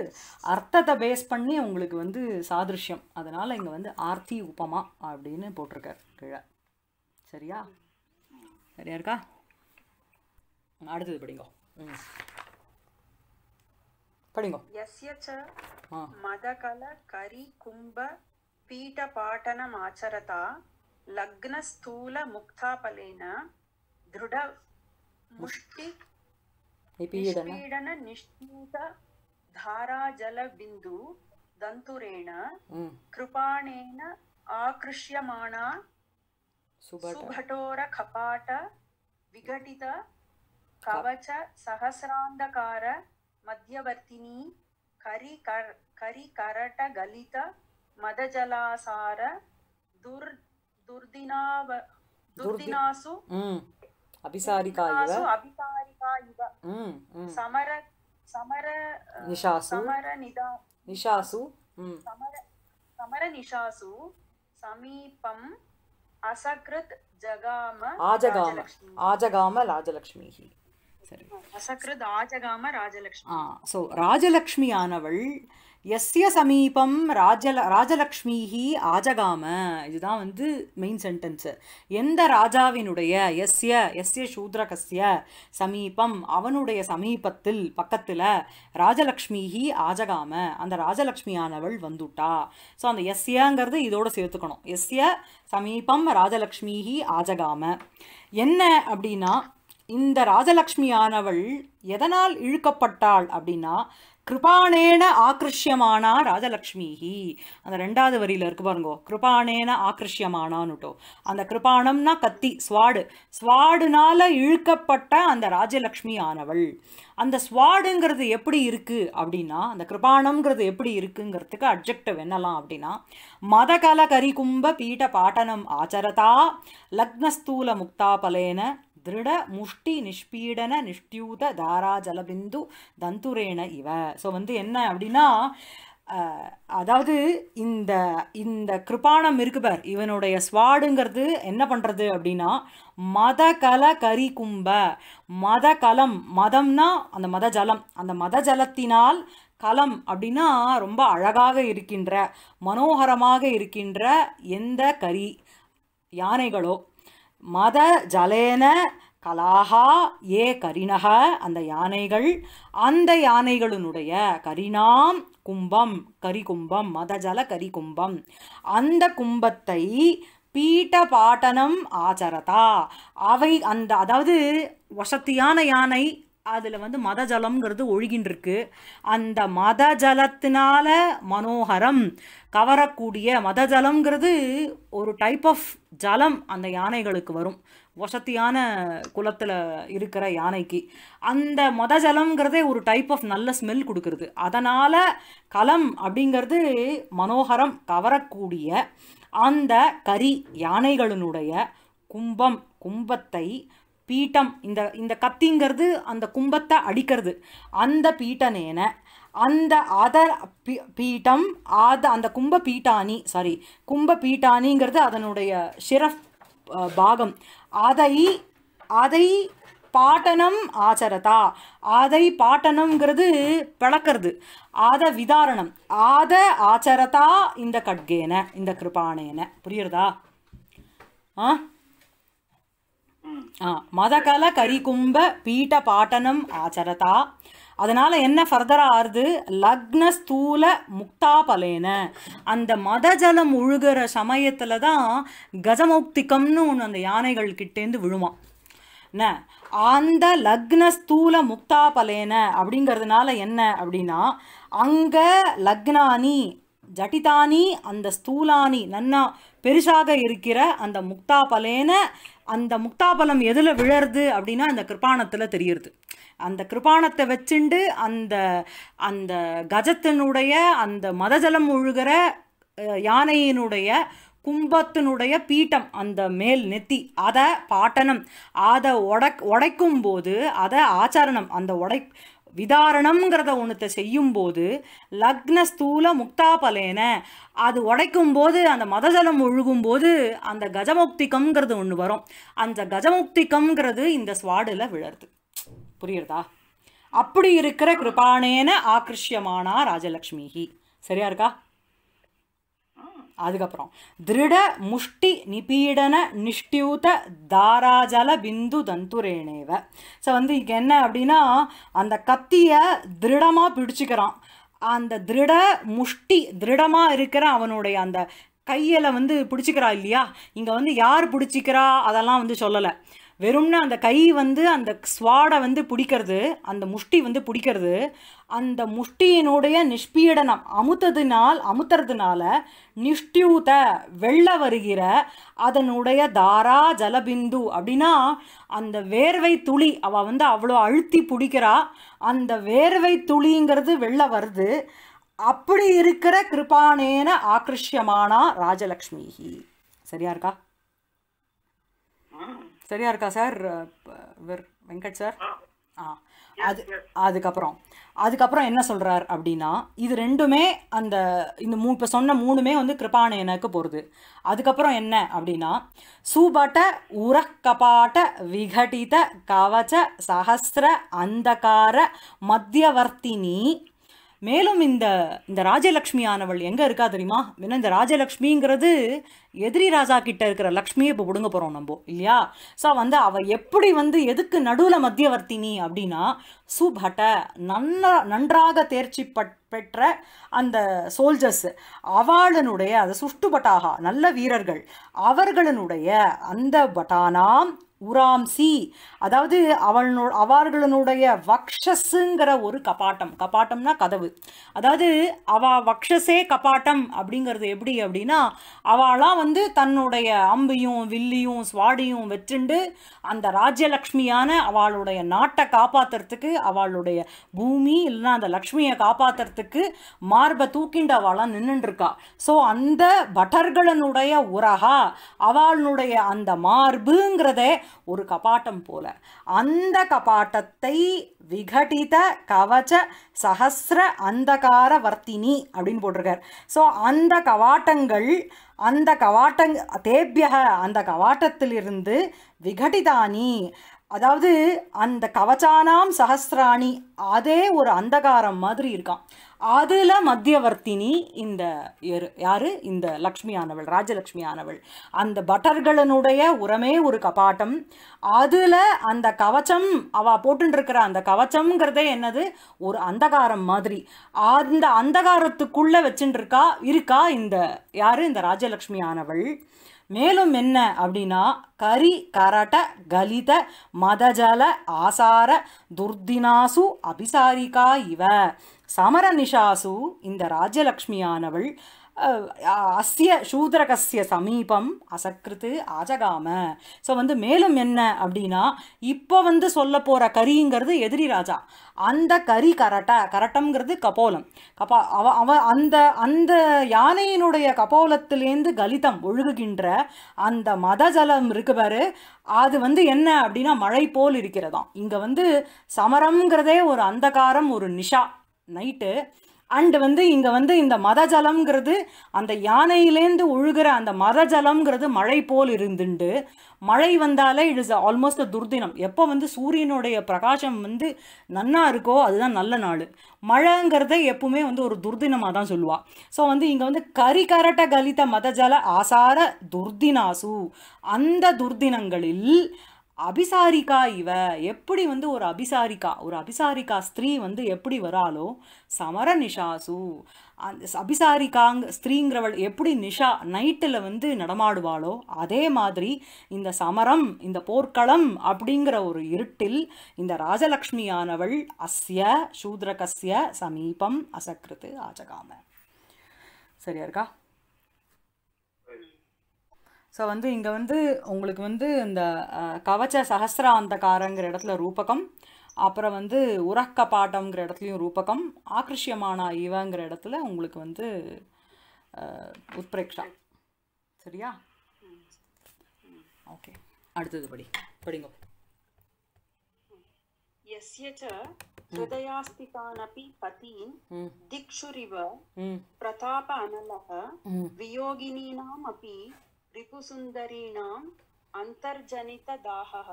அர்த்தத்தை பேஸ் பண்ணி உங்களுக்கு வந்து சாதிருஷ்யம் அதனால் இங்கே வந்து ஆர்த்தி உபமா அப்படின்னு போட்டிருக்கார் கீழே சரியா சரியா இருக்கா அடுத்தது படிங்கோ ம் படிங்கோ மதகல கரி கும்ப பீட்ட பாட்டனம் ஆச்சரதா லக்ன ஸ்தூல முக்தாபலேன திருட முஷ்டி பீடன ధారాజలబిందు దంతురేణ కృపాణేన ఆకృష్యమాణ సుభటోర కపాట విఘటిత కవచ సహస్రాంధకార మధ్యవర్తిని కరి కరికరట గలిత మదజలాసార దుర్ దుర్దినావ దుర్దినాసు అభిసారికా ఇవ సమర சமர நிஷாசு சமர நிதா நிஷாசு சமர சமர நிஷாசு சமீபம் அசக்ருத் ஜகாம ஆஜகாம ஆஜகாம ராஜலக்ஷ்மிஹி சரி அசக்ருத் ஆஜகாம ராஜலக்ஷ்மி ஆ ஸோ ராஜலக்ஷ்மி ஆனவள் எஸ்ய சமீபம் ராஜல ராஜலக்ஷ்மிஹி ஆஜகாம இதுதான் வந்து மெயின் சென்டென்ஸு எந்த ராஜாவினுடைய எஸ்ய எஸ்ய சூத்ரகஸ்ய சமீபம் அவனுடைய சமீபத்தில் பக்கத்தில் ராஜலக்ஷ்மிஹி ஆஜகாம அந்த ராஜலக்ஷ்மியானவள் வந்துட்டா ஸோ அந்த எஸ்யங்கிறது இதோடு சேர்த்துக்கணும் எஸ்ய சமீபம் ராஜலக்ஷ்மிஹி ஆஜகாம என்ன அப்படின்னா இந்த ராஜலக்ஷ்மியானவள் எதனால் இழுக்கப்பட்டாள் அப்படின்னா கிருபானேன ஆக்கிருஷ்யமானா ராஜலக்ஷ்மிஹி அந்த ரெண்டாவது வரியில் இருக்கு பாருங்கோ கிருபானேன ஆக்கிருஷ்யமானான்னுட்டோ அந்த கிருபானம்னா கத்தி ஸ்வாடு ஸ்வாடுனால இழுக்கப்பட்ட அந்த ராஜலக்ஷ்மி ஆனவள் அந்த ஸ்வாடுங்கிறது எப்படி இருக்குது அப்படின்னா அந்த கிருபானம்ங்கிறது எப்படி இருக்குங்கிறதுக்கு அப்ஜெக்டிவ் என்னலாம் அப்படின்னா மதகல கரிகும்ப பீட பாட்டனம் ஆச்சரதா லக்னஸ்தூல முக்தாபலேன திருட முஷ்டி நிஷ்பீடன நிஷ்டியூத தாரா ஜலபிந்து தந்துரேன இவ ஸோ வந்து என்ன அப்படின்னா அதாவது இந்த இந்த கிருபானம் இருக்குபர் இவனுடைய ஸ்வாடுங்கிறது என்ன பண்ணுறது அப்படின்னா மத கல கரி கும்ப மத கலம் மதம்னா அந்த மத ஜலம் அந்த மத ஜலத்தினால் கலம் அப்படின்னா ரொம்ப அழகாக இருக்கின்ற மனோகரமாக இருக்கின்ற எந்த கரி யானைகளோ மத ஜலேன கலாகா ஏ கரிணக அந்த யானைகள் அந்த யானைகளினுடைய கரிணாம் கும்பம் கரிகும்பம் மதஜல கரிகும்பம் அந்த கும்பத்தை பீட்ட பாட்டனம் ஆச்சரதா அவை அந்த அதாவது வசத்தியான யானை அதில் வந்து மத ஜலம்ங்கிறது ஒழுகின்றிருக்கு அந்த மத ஜலத்தினால மனோகரம் கவரக்கூடிய மத ஜலம்ங்கிறது ஒரு டைப் ஆஃப் ஜலம் அந்த யானைகளுக்கு வரும் வசத்தியான குலத்தில் இருக்கிற யானைக்கு அந்த மத ஜலம்ங்கிறதே ஒரு டைப் ஆஃப் நல்ல ஸ்மெல் கொடுக்குறது அதனால் களம் அப்படிங்கிறது மனோகரம் கவரக்கூடிய அந்த கரி யானைகளினுடைய கும்பம் கும்பத்தை பீட்டம் இந்த இந்த கத்திங்கிறது அந்த கும்பத்தை அடிக்கிறது அந்த பீட்டனேன அந்த அதர் பீட்டம் அது அந்த கும்ப பீட்டானி சாரி கும்ப பீட்டாணிங்கிறது அதனுடைய ஷிரஃப் பாகம் அதை அதை பாட்டனம் ஆச்சரதா அதை பாட்டனம்ங்கிறது பிளக்கிறது அத விதாரணம் அத ஆச்சரதா இந்த கட்கேன இந்த கிருபானேன புரியுறதா ஆ மதகல கரிகும்ப பீட்ட பாட்டனம் ஆச்சரதா அதனால் என்ன ஃபர்தராக ஆறுது லக்ன ஸ்தூல முக்தாபலேன அந்த மதஜலம் உழுகிற சமயத்தில் தான் கஜமௌக்திகம்னு ஒன்று அந்த யானைகள் கிட்டேருந்து விழுவான் என்ன அந்த லக்ன ஸ்தூல முக்தாபலேன அப்படிங்கிறதுனால என்ன அப்படின்னா அங்கே லக்னானி ஜட்டிதானி அந்த ஸ்தூலானி நன்னா பெருசாக இருக்கிற அந்த முக்தாபலேன அந்த முக்தாபலம் எதில் விழருது அப்படின்னா அந்த கிருபானத்தில் தெரியுது அந்த கிருபானத்தை வச்சுண்டு அந்த அந்த கஜத்தினுடைய அந்த மதஜலம் ஒழுகிற யானையினுடைய கும்பத்தினுடைய பீட்டம் அந்த மேல் நெத்தி அதை பாட்டனம் அதை உடக் உடைக்கும் போது அதை ஆச்சாரணம் அந்த உடை விதாரணம்ங்கிறத ஒன்றத்தை செய்யும்போது லக்ன ஸ்தூல முக்தாபலேன அது உடைக்கும் போது அந்த மதஜலம் ஒழுகும் போது அந்த கஜமுக்திகம்ங்கிறது ஒன்று வரும் அந்த கஜமுக்திகம்ங்கிறது இந்த ஸ்வாடில் விழருது புரியுறதா அப்படி இருக்கிற கிருபானேன ஆக்கிருஷ்யமானா ராஜலக்ஷ்மிகி சரியா இருக்கா அதுக்கப்புறம் திருட முஷ்டி நிபீடன நிஷ்டியூத தாராஜல பிந்து தந்துரேனேவ ஸோ வந்து இங்கே என்ன அப்படின்னா அந்த கத்தியை திருடமாக பிடிச்சிக்கிறான் அந்த திருட முஷ்டி திருடமாக இருக்கிற அவனுடைய அந்த கையில் வந்து பிடிச்சிக்கிறா இல்லையா இங்கே வந்து யார் பிடிச்சிக்கிறா அதெல்லாம் வந்து சொல்லலை வெறும்னா அந்த கை வந்து அந்த ஸ்வாடை வந்து பிடிக்கிறது அந்த முஷ்டி வந்து பிடிக்கிறது அந்த முஷ்டியினுடைய நிஷ்பீடனம் அமுத்ததினால் அமுத்துறதுனால நிஷ்டியூத வெள்ள வருகிற அதனுடைய தாரா ஜலபிந்து அப்படின்னா அந்த வேர்வை துளி அவள் வந்து அவ்வளோ அழுத்தி பிடிக்கிறா அந்த வேர்வை துளிங்கிறது வெளில வருது அப்படி இருக்கிற கிருபானேன ஆக்கிருஷ்யமானா ராஜலக்ஷ்மிஹி சரியா இருக்கா சரியா இருக்கா சார் வெங்கட் சார் ஆ அது அதுக்கப்புறம் அதுக்கப்புறம் என்ன சொல்கிறார் அப்படின்னா இது ரெண்டுமே அந்த இந்த மூ இப்போ சொன்ன மூணுமே வந்து கிருபானயனுக்கு போகிறது அதுக்கப்புறம் என்ன அப்படின்னா சூபட்ட உரக்கபாட்ட விகடித கவச்ச சஹசிர அந்தகார மத்தியவர்த்தினி மேலும் இந்த இந்த ராஜலக்ஷ்மி ஆனவள் எங்கே இருக்கா தெரியுமா ஏன்னா இந்த ராஜலக்ஷ்மிங்கிறது எதிரி ராஜா கிட்ட இருக்கிற லக்ஷ்மியை இப்போ பிடுங்க போகிறோம் நம்ம இல்லையா ஸோ வந்து அவள் எப்படி வந்து எதுக்கு நடுவில் மத்தியவர்த்தினி அப்படின்னா சுபட்ட நன்ன நன்றாக தேர்ச்சி பெற்ற அந்த சோல்ஜர்ஸ் அவளனுடைய அது சுஷ்டு பட்டாகா நல்ல வீரர்கள் அவர்களுடைய அந்த பட்டானாம் உராம்சி அதாவது அவனு அவர்களுடைய வக்ஷஸுங்கிற ஒரு கபாட்டம் கபாட்டம்னா கதவு அதாவது அவ வக்ஷஸே கபாட்டம் அப்படிங்கிறது எப்படி அப்படின்னா அவளாம் வந்து தன்னுடைய அம்பியும் வில்லியும் சுவாடியும் வச்சுண்டு அந்த ராஜ்யலக்ஷ்மியான அவளுடைய நாட்டை காப்பாற்றுறதுக்கு அவளுடைய பூமி இல்லைன்னா அந்த லக்ஷ்மியை காப்பாற்றுறதுக்கு மார்பை தூக்கிண்டு அவளாம் நின்றுருக்கா ஸோ அந்த பட்டர்களனுடைய உரகா அவளுடைய அந்த மார்புங்கிறத ஒரு கபாட்டம் போல அந்த கபாட்டத்தை விகடித கவச்ச சகசிர அந்தகார வர்த்தினி அப்படின்னு போட்டிருக்கார் ஸோ அந்த கவாட்டங்கள் அந்த கவாட்டங் தேபியக அந்த கவாட்டத்திலிருந்து விகடிதானி அதாவது அந்த கவச்சானாம் சஹஸ்ராணி அதே ஒரு அந்தகாரம் மாதிரி இருக்கான் அதில் மத்தியவர்த்தினி இந்த யார் இந்த லக்ஷ்மி ஆனவள் ராஜலக்ஷ்மி ஆனவள் அந்த பட்டர்களனுடைய உரமே ஒரு கபாட்டம் அதில் அந்த கவச்சம் அவள் போட்டுருக்கிற அந்த கவச்சம்ங்கிறதே என்னது ஒரு அந்தகாரம் மாதிரி அந்த அந்தகாரத்துக்குள்ளே வச்சுட்டுருக்கா இருக்கா இந்த யார் இந்த ராஜலக்ஷ்மி ஆனவள் மேலும் என்ன அப்படின்னா கரி கரட கலித மதஜல ஆசார துர்தினாசு அபிசாரிகா இவ சமரநிஷாசு இந்த ராஜலக்ஷ்மியானவள் அஸ்ய சூதரகசிய சமீபம் அசக்கிருத்து அஜகாம ஸோ வந்து மேலும் என்ன அப்படின்னா இப்போ வந்து சொல்ல போகிற கரிங்கிறது எதிரி ராஜா அந்த கரி கரட்ட கரட்டம்ங்கிறது கபோலம் கபா அவ அவ அந்த அந்த யானையினுடைய கபோலத்திலேருந்து கலிதம் ஒழுகுகின்ற அந்த மத ஜலம் பாரு அது வந்து என்ன அப்படின்னா மழை போல் இருக்கிறதாம் இங்கே வந்து சமரம்ங்கிறதே ஒரு அந்தகாரம் ஒரு நிஷா நைட்டு அண்டு வந்து இங்கே வந்து இந்த மத ஜலம்ங்கிறது அந்த யானையிலேருந்து உழுகிற அந்த மத ஜலம்ங்கிறது மழை போல் இருந்துண்டு மழை வந்தாலே இட் இஸ் ஆல்மோஸ்ட் துர்தினம் எப்போ வந்து சூரியனுடைய பிரகாசம் வந்து நன்னா இருக்கோ அதுதான் நல்ல நாள் மழைங்கிறத எப்பவுமே வந்து ஒரு துர்தினமாக தான் சொல்லுவாள் ஸோ வந்து இங்கே வந்து கரி கரட்ட கலித மதஜல ஆசார துர்தினாசு அந்த துர்தினங்களில் அபிசாரிக்கா இவ எப்படி வந்து ஒரு அபிசாரிகா ஒரு அபிசாரிக்கா ஸ்திரீ வந்து எப்படி வராளோ சமர நிஷாசு அந்த அபிசாரிக்காங்க ஸ்திரீங்கிறவள் எப்படி நிஷா நைட்டில் வந்து நடமாடுவாளோ அதே மாதிரி இந்த சமரம் இந்த போர்க்களம் அப்படிங்கிற ஒரு இருட்டில் இந்த ராஜலக்ஷ்மியானவள் அஸ்ய சூத்ரகஸ்ய சமீபம் அசக்கிருத்து ஆஜகாம சரியா இருக்கா ஸோ வந்து இங்கே வந்து உங்களுக்கு வந்து இந்த கவச்ச சஹசிராந்தகாரங்கிற இடத்துல ரூபகம் அப்புறம் வந்து உரக்க பாட்டம்ங்கிற இடத்துலையும் ரூபகம் ஆக்ரிஷ்யமான இவங்கிற இடத்துல உங்களுக்கு வந்து உத்பிரேக்ஷா சரியா ஓகே அடுத்தது படி படிங்க यस्य च हृदयास्थितानपि पतीन् दिक्षुरिव प्रताप ரிபுசுந்தரீணாம் அந்தர்ஜனித தாஹः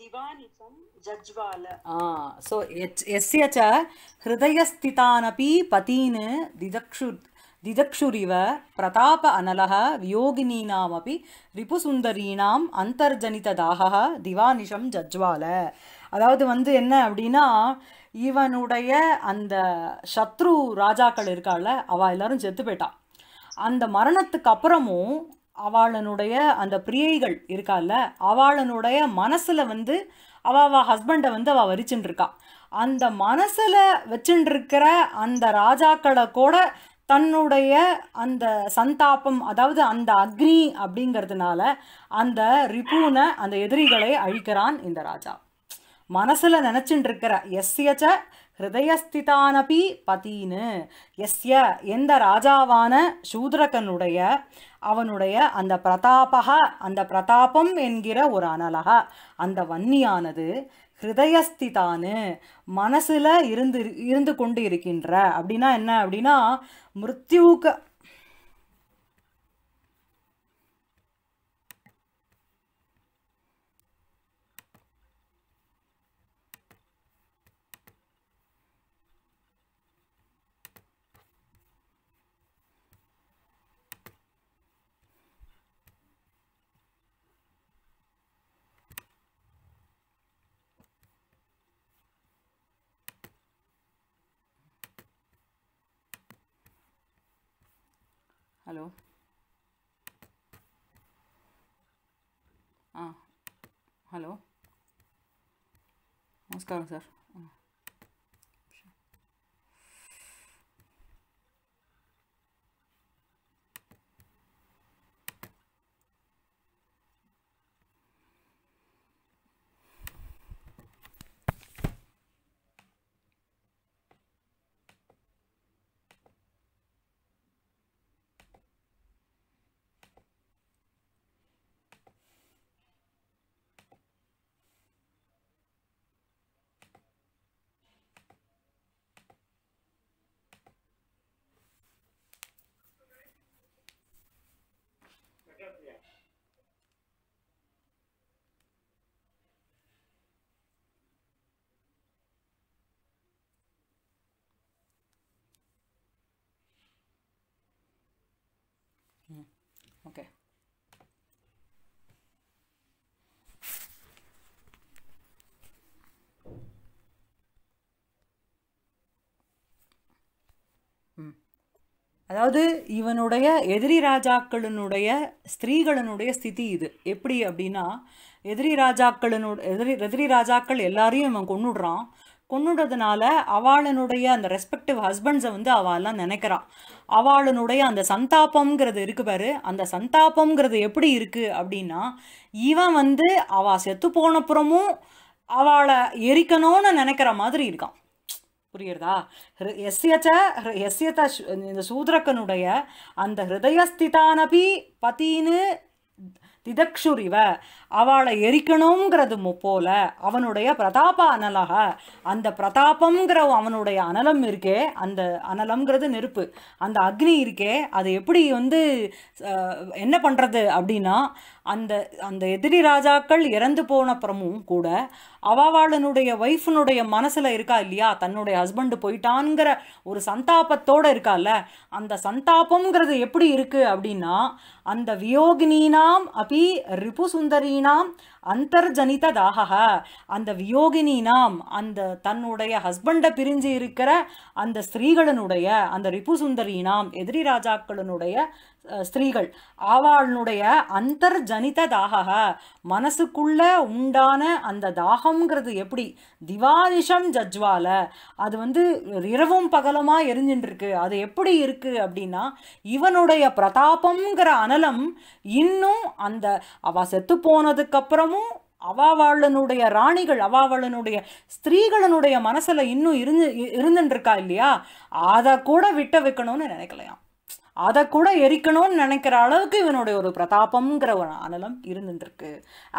திவானிசம் ஜஜ்வால சோ எஸ்ய ச ஹிருதயஸ்திதானபி பதீன் திதக்ஷு திதक्षुरिव प्रताप अनलः वियोगिनीनामपि ரிபுசுந்தரீனாம் அந்தர்ஜனிததாகः திவானிஷம் ஜஜ்வால அதாவது வந்து என்ன அப்படின்னா இவனுடைய அந்த சத்ரு ராஜாக்கள் இருக்காள அவள் எல்லாரும் செத்து போயிட்டான் அந்த மரணத்துக்கு அப்புறமும் அவாளனுடைய அந்த பிரியைகள் இருக்கால அவளனுடைய மனசில் வந்து அவள் ஹஸ்பண்டை வந்து அவள் வரிச்சுட்டு இருக்கா அந்த மனசில் வச்சுட்டுருக்கிற அந்த ராஜாக்களை கூட தன்னுடைய அந்த சந்தாபம் அதாவது அந்த அக்னி அப்படிங்கிறதுனால அந்த ரிபூனை அந்த எதிரிகளை அழிக்கிறான் இந்த ராஜா மனசில் நினச்சிட்டு இருக்கிற எஸ்சியச்சை ஹிருதயஸ்திதானபி பதீனு எஸ்ய எந்த ராஜாவான சூத்ரகனுடைய அவனுடைய அந்த பிரதாபக அந்த பிரதாபம் என்கிற ஒரு அனலக அந்த வன்னியானது ஹிருதயஸ்திதானு மனசில் இருந்து இருந்து கொண்டு இருக்கின்ற அப்படின்னா என்ன அப்படின்னா மிருத்யூக்க Tartar. Okay. அதாவது இவனுடைய எதிரி ராஜாக்களினுடைய ஸ்திரீகளினுடைய ஸ்திதி இது எப்படி அப்படின்னா எதிரி ராஜாக்களினுடைய எதிரி எதிரி ராஜாக்கள் எல்லாரையும் இவன் கொண்டுடுறான் பொண்ணுன்றதுனால அவளனுடைய அந்த ரெஸ்பெக்டிவ் ஹஸ்பண்ட்ஸை வந்து அவள்லாம் நினைக்கிறான் அவளனுடைய அந்த சந்தாபம்ங்கிறது இருக்கு பாரு அந்த சந்தாபம்ங்கிறது எப்படி இருக்குது அப்படின்னா இவன் வந்து அவள் செத்து போனப்புறமும் அவளை எரிக்கணும்னு நினைக்கிற மாதிரி இருக்கான் புரியுறதா எஸ்யச்ச எஸ்யத இந்த சூத்ரக்கனுடைய அந்த ஹிருதயஸ்திதானபி பத்தின்னு திதக்ஷுரிவ அவளை எரிக்கணுங்கிறதும் போல அவனுடைய பிரதாப அனலாக அந்த பிரதாபங்கிற அவனுடைய அனலம் இருக்கே அந்த அனலம்ங்கிறது நெருப்பு அந்த அக்னி இருக்கே அது எப்படி வந்து என்ன பண்ணுறது அப்படின்னா அந்த அந்த எதிரி ராஜாக்கள் இறந்து போன அப்புறமும் கூட அவாவாளனுடைய ஒய்ஃபனுடைய மனசில் இருக்கா இல்லையா தன்னுடைய ஹஸ்பண்டு போயிட்டான்ங்கிற ஒரு சந்தாபத்தோடு இருக்கால அந்த சந்தாபங்கிறது எப்படி இருக்குது அப்படின்னா அந்த வியோகினீனாம் அபி ரிபுசுந்தரீன் நாம் அந்தர்ஜனித தாகா அந்த வியோகினி நாம் அந்த தன்னுடைய ஹஸ்பண்டை பிரிஞ்சு இருக்கிற அந்த ஸ்திரீகளினுடைய அந்த ரிப்புசுந்தரினாம் நாம் எதிரி ராஜாக்களினுடைய ஸ்திரீகள் ஆவாளனுடைய அந்தர்ஜனித தாகக மனசுக்குள்ள உண்டான அந்த தாகம்ங்கிறது எப்படி திவாதிஷம் ஜஜ்வால அது வந்து இரவும் பகலமாக எரிஞ்சுட்டுருக்கு அது எப்படி இருக்குது அப்படின்னா இவனுடைய பிரதாபம்ங்கிற அனலம் இன்னும் அந்த அவ செத்து போனதுக்கப்புறம் இன்னமும் அவாவாளனுடைய ராணிகள் அவாவாளனுடைய ஸ்திரீகளனுடைய மனசில் இன்னும் இருந்து இருந்துருக்கா இல்லையா அதை கூட விட்ட வைக்கணும்னு நினைக்கலையாம் அதை கூட எரிக்கணும்னு நினைக்கிற அளவுக்கு இவனுடைய ஒரு பிரதாபம்ங்கிற ஒரு அனலம் இருந்துருக்கு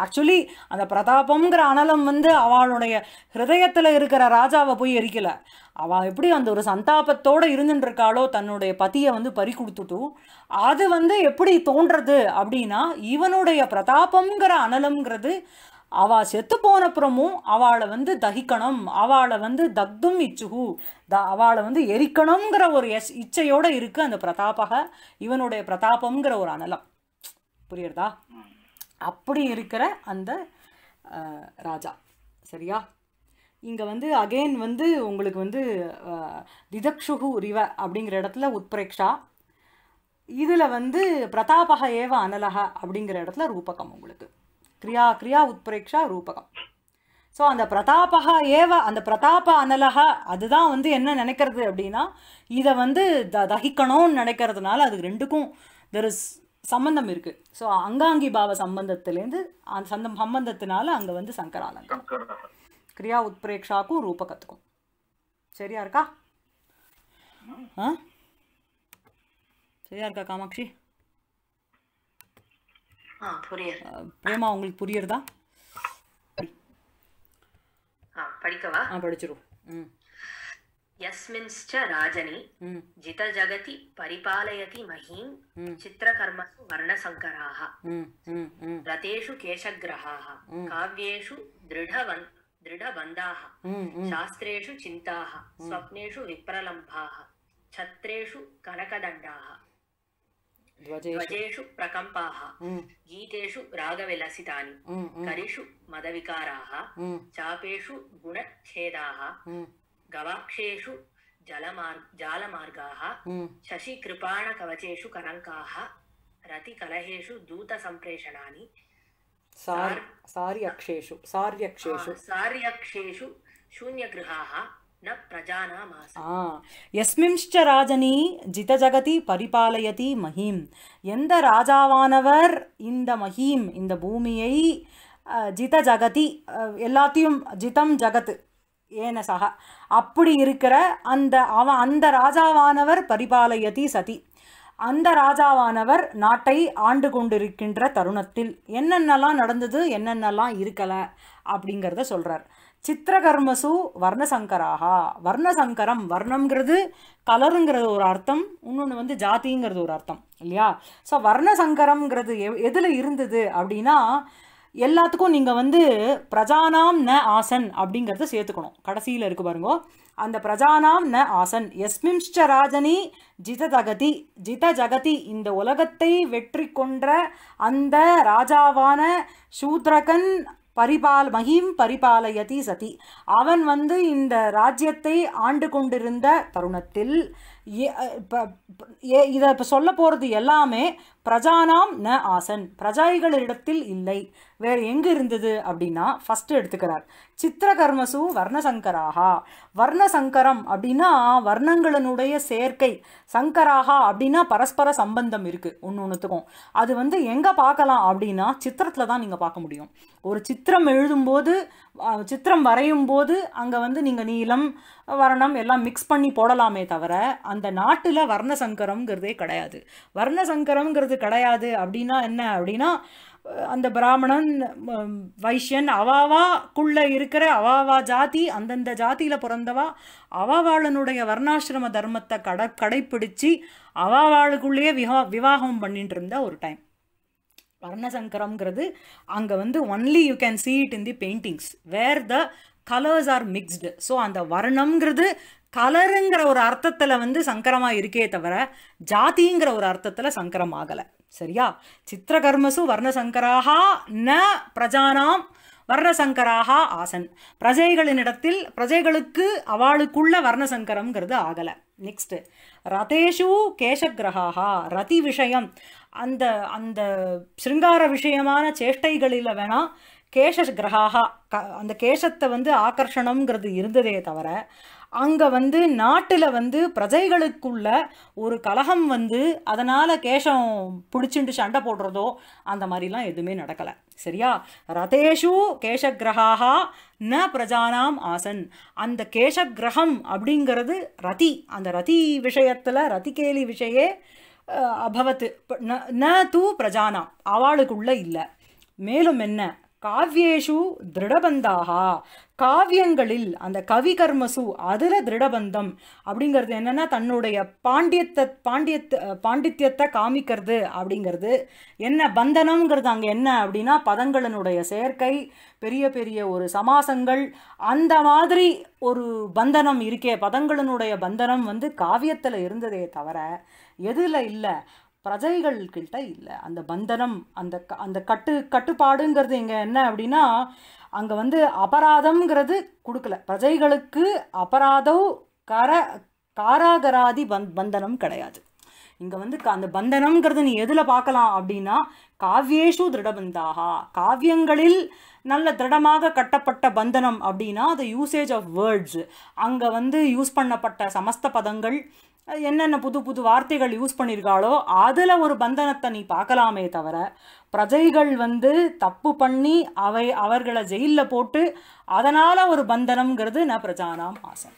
ஆக்சுவலி அந்த பிரதாபம்ங்கிற அனலம் வந்து அவளுடைய ஹிருதயத்தில் இருக்கிற ராஜாவை போய் எரிக்கலை அவள் எப்படி அந்த ஒரு சந்தாபத்தோடு இருந்துட்டுருக்காளோ தன்னுடைய பதியை வந்து பறி கொடுத்துட்டும் அது வந்து எப்படி தோன்றது அப்படின்னா இவனுடைய பிரதாபம்ங்கிற அனலம்ங்கிறது அவள் செத்து போனப்புறமும் அவளை வந்து தகிக்கணும் அவளை வந்து தக்தும் இச்சுகு த அவளை வந்து எரிக்கணுங்கிற ஒரு எஸ் இச்சையோடு இருக்குது அந்த பிரதாபக இவனுடைய பிரதாபம்ங்கிற ஒரு அனலம் புரியுறதா அப்படி இருக்கிற அந்த ராஜா சரியா இங்கே வந்து அகெயின் வந்து உங்களுக்கு வந்து திதக்ஷுகு ரிவ அப்படிங்கிற இடத்துல உத்பிரேக்ஷா இதில் வந்து பிரதாபக ஏவ அனலக அப்படிங்கிற இடத்துல ரூபகம் உங்களுக்கு கிரியா கிரியா உத்பிரேக்ஷா ரூபகம் ஸோ அந்த பிரதாபா ஏவ அந்த பிரதாப அனலகா அதுதான் வந்து என்ன நினைக்கிறது அப்படின்னா இதை வந்து த தகிக்கணும்னு நினைக்கிறதுனால அது ரெண்டுக்கும் தெர் இஸ் சம்பந்தம் இருக்குது ஸோ அங்காங்கி பாவ சம்பந்தத்துலேருந்து அந்த சந்தம் சம்பந்தத்தினால அங்கே வந்து சங்கராலங்கம் கிரியா உத்பிரேக்ஷாக்கும் ரூபகத்துக்கும் சரியா இருக்கா ஆ சரியா இருக்கா காமாட்சி பிரேமா உங்களுக்கு புரியுறதா படிக்கவா படிச்சிரும் ம் యస్మింశ్చ రాజని జిత జగతి పరిపాలయతి మహీం చిత్రకర్మసు వర్ణసంకరాః రతేషు కేశగ్రహాః కావ్యేషు దృఢవన్ దృఢబంధాః శాస్త్రేషు చింతాః స్వప్నేషు విప్రలంభాః ఛత్రేషు కనకదండాః ध्वः गीतेषु रागविलसितानि करिषु मदविकाराः चापेषु गुणच्छेदाः गवाक्षेषु जालमार्गाः शशिकृपाणकवचेषु करङ्काः रतिकलहेषु दूतसम्प्रेषणानि सार्यक्षेषु शून्यगृहाः எஸ்மிம்ஷ்ச ராஜனி ஜிதஜகதி பரிபாலயதி மஹீம் எந்த ராஜாவானவர் இந்த மஹீம் இந்த பூமியை ஜித ஜகதி எல்லாத்தையும் ஜிதம் ஜகத்து ஏன சக அப்படி இருக்கிற அந்த அவன் அந்த ராஜாவானவர் பரிபாலயதி சதி அந்த ராஜாவானவர் நாட்டை ஆண்டு கொண்டிருக்கின்ற தருணத்தில் என்னென்னலாம் நடந்தது என்னென்னலாம் இருக்கலை அப்படிங்கிறத சொல்கிறார் சித்திரகர்மசு வர்ணசங்கராக வர்ணசங்கரம் வர்ணம்ங்கிறது கலருங்கிறது ஒரு அர்த்தம் இன்னொன்று வந்து ஜாதிங்கிறது ஒரு அர்த்தம் இல்லையா ஸோ வர்ணசங்கரம்ங்கிறது எ எதில் இருந்தது அப்படின்னா எல்லாத்துக்கும் நீங்கள் வந்து பிரஜானாம் ந ஆசன் அப்படிங்கிறத சேர்த்துக்கணும் கடைசியில் இருக்கு பாருங்க அந்த பிரஜானாம் ந ஆசன் எஸ்மிம்ஷ்ட ராஜனி ஜித ஜகதி ஜித ஜகதி இந்த உலகத்தை வெற்றி கொன்ற அந்த ராஜாவான சூத்ரகன் பரிபால் மகிம் பரிபாலயதி சதி அவன் வந்து இந்த ராஜ்யத்தை ஆண்டு கொண்டிருந்த தருணத்தில் ஏ இதை இப்போ சொல்ல போகிறது எல்லாமே பிரஜானாம் ந ஆசன் பிரஜாய்களிடத்தில் இல்லை வேறு எங்கே இருந்தது அப்படின்னா ஃபஸ்ட்டு எடுத்துக்கிறார் சித்திரகர்மசு வர்ணசங்கராகா வர்ணசங்கரம் அப்படின்னா வர்ணங்களினுடைய சேர்க்கை சங்கராகா அப்படின்னா பரஸ்பர சம்பந்தம் இருக்குது ஒன்று ஒன்றுத்துக்கும் அது வந்து எங்கே பார்க்கலாம் அப்படின்னா சித்திரத்தில் தான் நீங்கள் பார்க்க முடியும் ஒரு சித்திரம் எழுதும்போது சித்திரம் வரையும் போது அங்கே வந்து நீங்கள் நீளம் வர்ணம் எல்லாம் மிக்ஸ் பண்ணி போடலாமே தவிர அந்த நாட்டில் வர்ணசங்கரம்ங்கிறதே கிடையாது வர்ணசங்கரம்ங்கிறது கிடையாது அப்படின்னா என்ன அப்படின்னா அந்த பிராமணன் வைஷ்யன் அவாவாக்குள்ளே இருக்கிற அவாவா ஜாதி அந்தந்த ஜாதியில் பிறந்தவா அவாவாளனுடைய வர்ணாசிரம தர்மத்தை கடை கடைப்பிடிச்சு அவாவாளுக்குள்ளேயே விவா விவாகம் பண்ணிட்டு இருந்த ஒரு டைம் வர்ணசங்கரம்ங்கிறது அங்கே வந்து only you can see it in the paintings where the colours are mixed so அந்த வர்ணம்ங்கிறது கலருங்கிற ஒரு அர்த்தத்தில் வந்து சங்கரமாக இருக்கே தவிர ஜாதிங்கிற ஒரு அர்த்தத்தில் சங்கரம் ஆகலை சரியா சித்திரகர்மசு வர்ணசங்கராக ந பிரஜானாம் வர்ணசங்கராக ஆசன் பிரஜைகளினிடத்தில் பிரஜைகளுக்கு அவளுக்குள்ள வர்ணசங்கரம்ங்கிறது ஆகலை நெக்ஸ்ட்டு ரதேஷு கேசகிரகாக ரதி விஷயம் அந்த அந்த சிருங்கார விஷயமான சேஷ்டைகளில் வேணால் கேஷ கிரகாக க அந்த கேஷத்தை வந்து ஆக்கர்ஷணம்ங்கிறது இருந்ததே தவிர அங்கே வந்து நாட்டில் வந்து பிரஜைகளுக்குள்ள ஒரு கலகம் வந்து அதனால் கேஷம் பிடிச்சிட்டு சண்டை போடுறதோ அந்த மாதிரிலாம் எதுவுமே நடக்கலை சரியா ரதேஷு கேஷகிரகாக ந பிரஜானாம் ஆசன் அந்த கேஷகிரகம் அப்படிங்கிறது ரதி அந்த ரதி விஷயத்தில் ரதிகேலி விஷயே அபவத்து ந தூ பிரஜானாம் அவளுக்குள்ளே இல்லை மேலும் என்ன காவ்யேஷு திருடபந்தாக காவியங்களில் அந்த கவி கர்மசு அதில் திருடபந்தம் அப்படிங்கிறது என்னென்னா தன்னுடைய பாண்டியத்தை பாண்டியத்த பாண்டித்யத்தை காமிக்கிறது அப்படிங்கிறது என்ன பந்தனம்ங்கிறது அங்கே என்ன அப்படின்னா பதங்களினுடைய சேர்க்கை பெரிய பெரிய ஒரு சமாசங்கள் அந்த மாதிரி ஒரு பந்தனம் இருக்கே பதங்களினுடைய பந்தனம் வந்து காவியத்தில் இருந்ததே தவிர எதில் இல்லை பிரஜைகள்கிட்ட இல்லை அந்த பந்தனம் அந்த க அந்த கட்டு கட்டுப்பாடுங்கிறது இங்கே என்ன அப்படின்னா அங்கே வந்து அபராதம்ங்கிறது கொடுக்கல பிரஜைகளுக்கு அபராதம் கர காராகராதி பந் பந்தனம் கிடையாது இங்கே வந்து அந்த பந்தனம்ங்கிறது நீ எதில் பார்க்கலாம் அப்படின்னா காவியேஷு திருடபந்தாகா காவியங்களில் நல்ல திருடமாக கட்டப்பட்ட பந்தனம் அப்படின்னா அது யூசேஜ் ஆஃப் வேர்ட்ஸ் அங்கே வந்து யூஸ் பண்ணப்பட்ட சமஸ்த பதங்கள் என்னென்ன புது புது வார்த்தைகள் யூஸ் பண்ணியிருக்காளோ அதில் ஒரு பந்தனத்தை நீ பார்க்கலாமே தவிர பிரஜைகள் வந்து தப்பு பண்ணி அவை அவர்களை ஜெயிலில் போட்டு அதனால் ஒரு பந்தனம்ங்கிறது நான் பிரஜானாம் ஆசை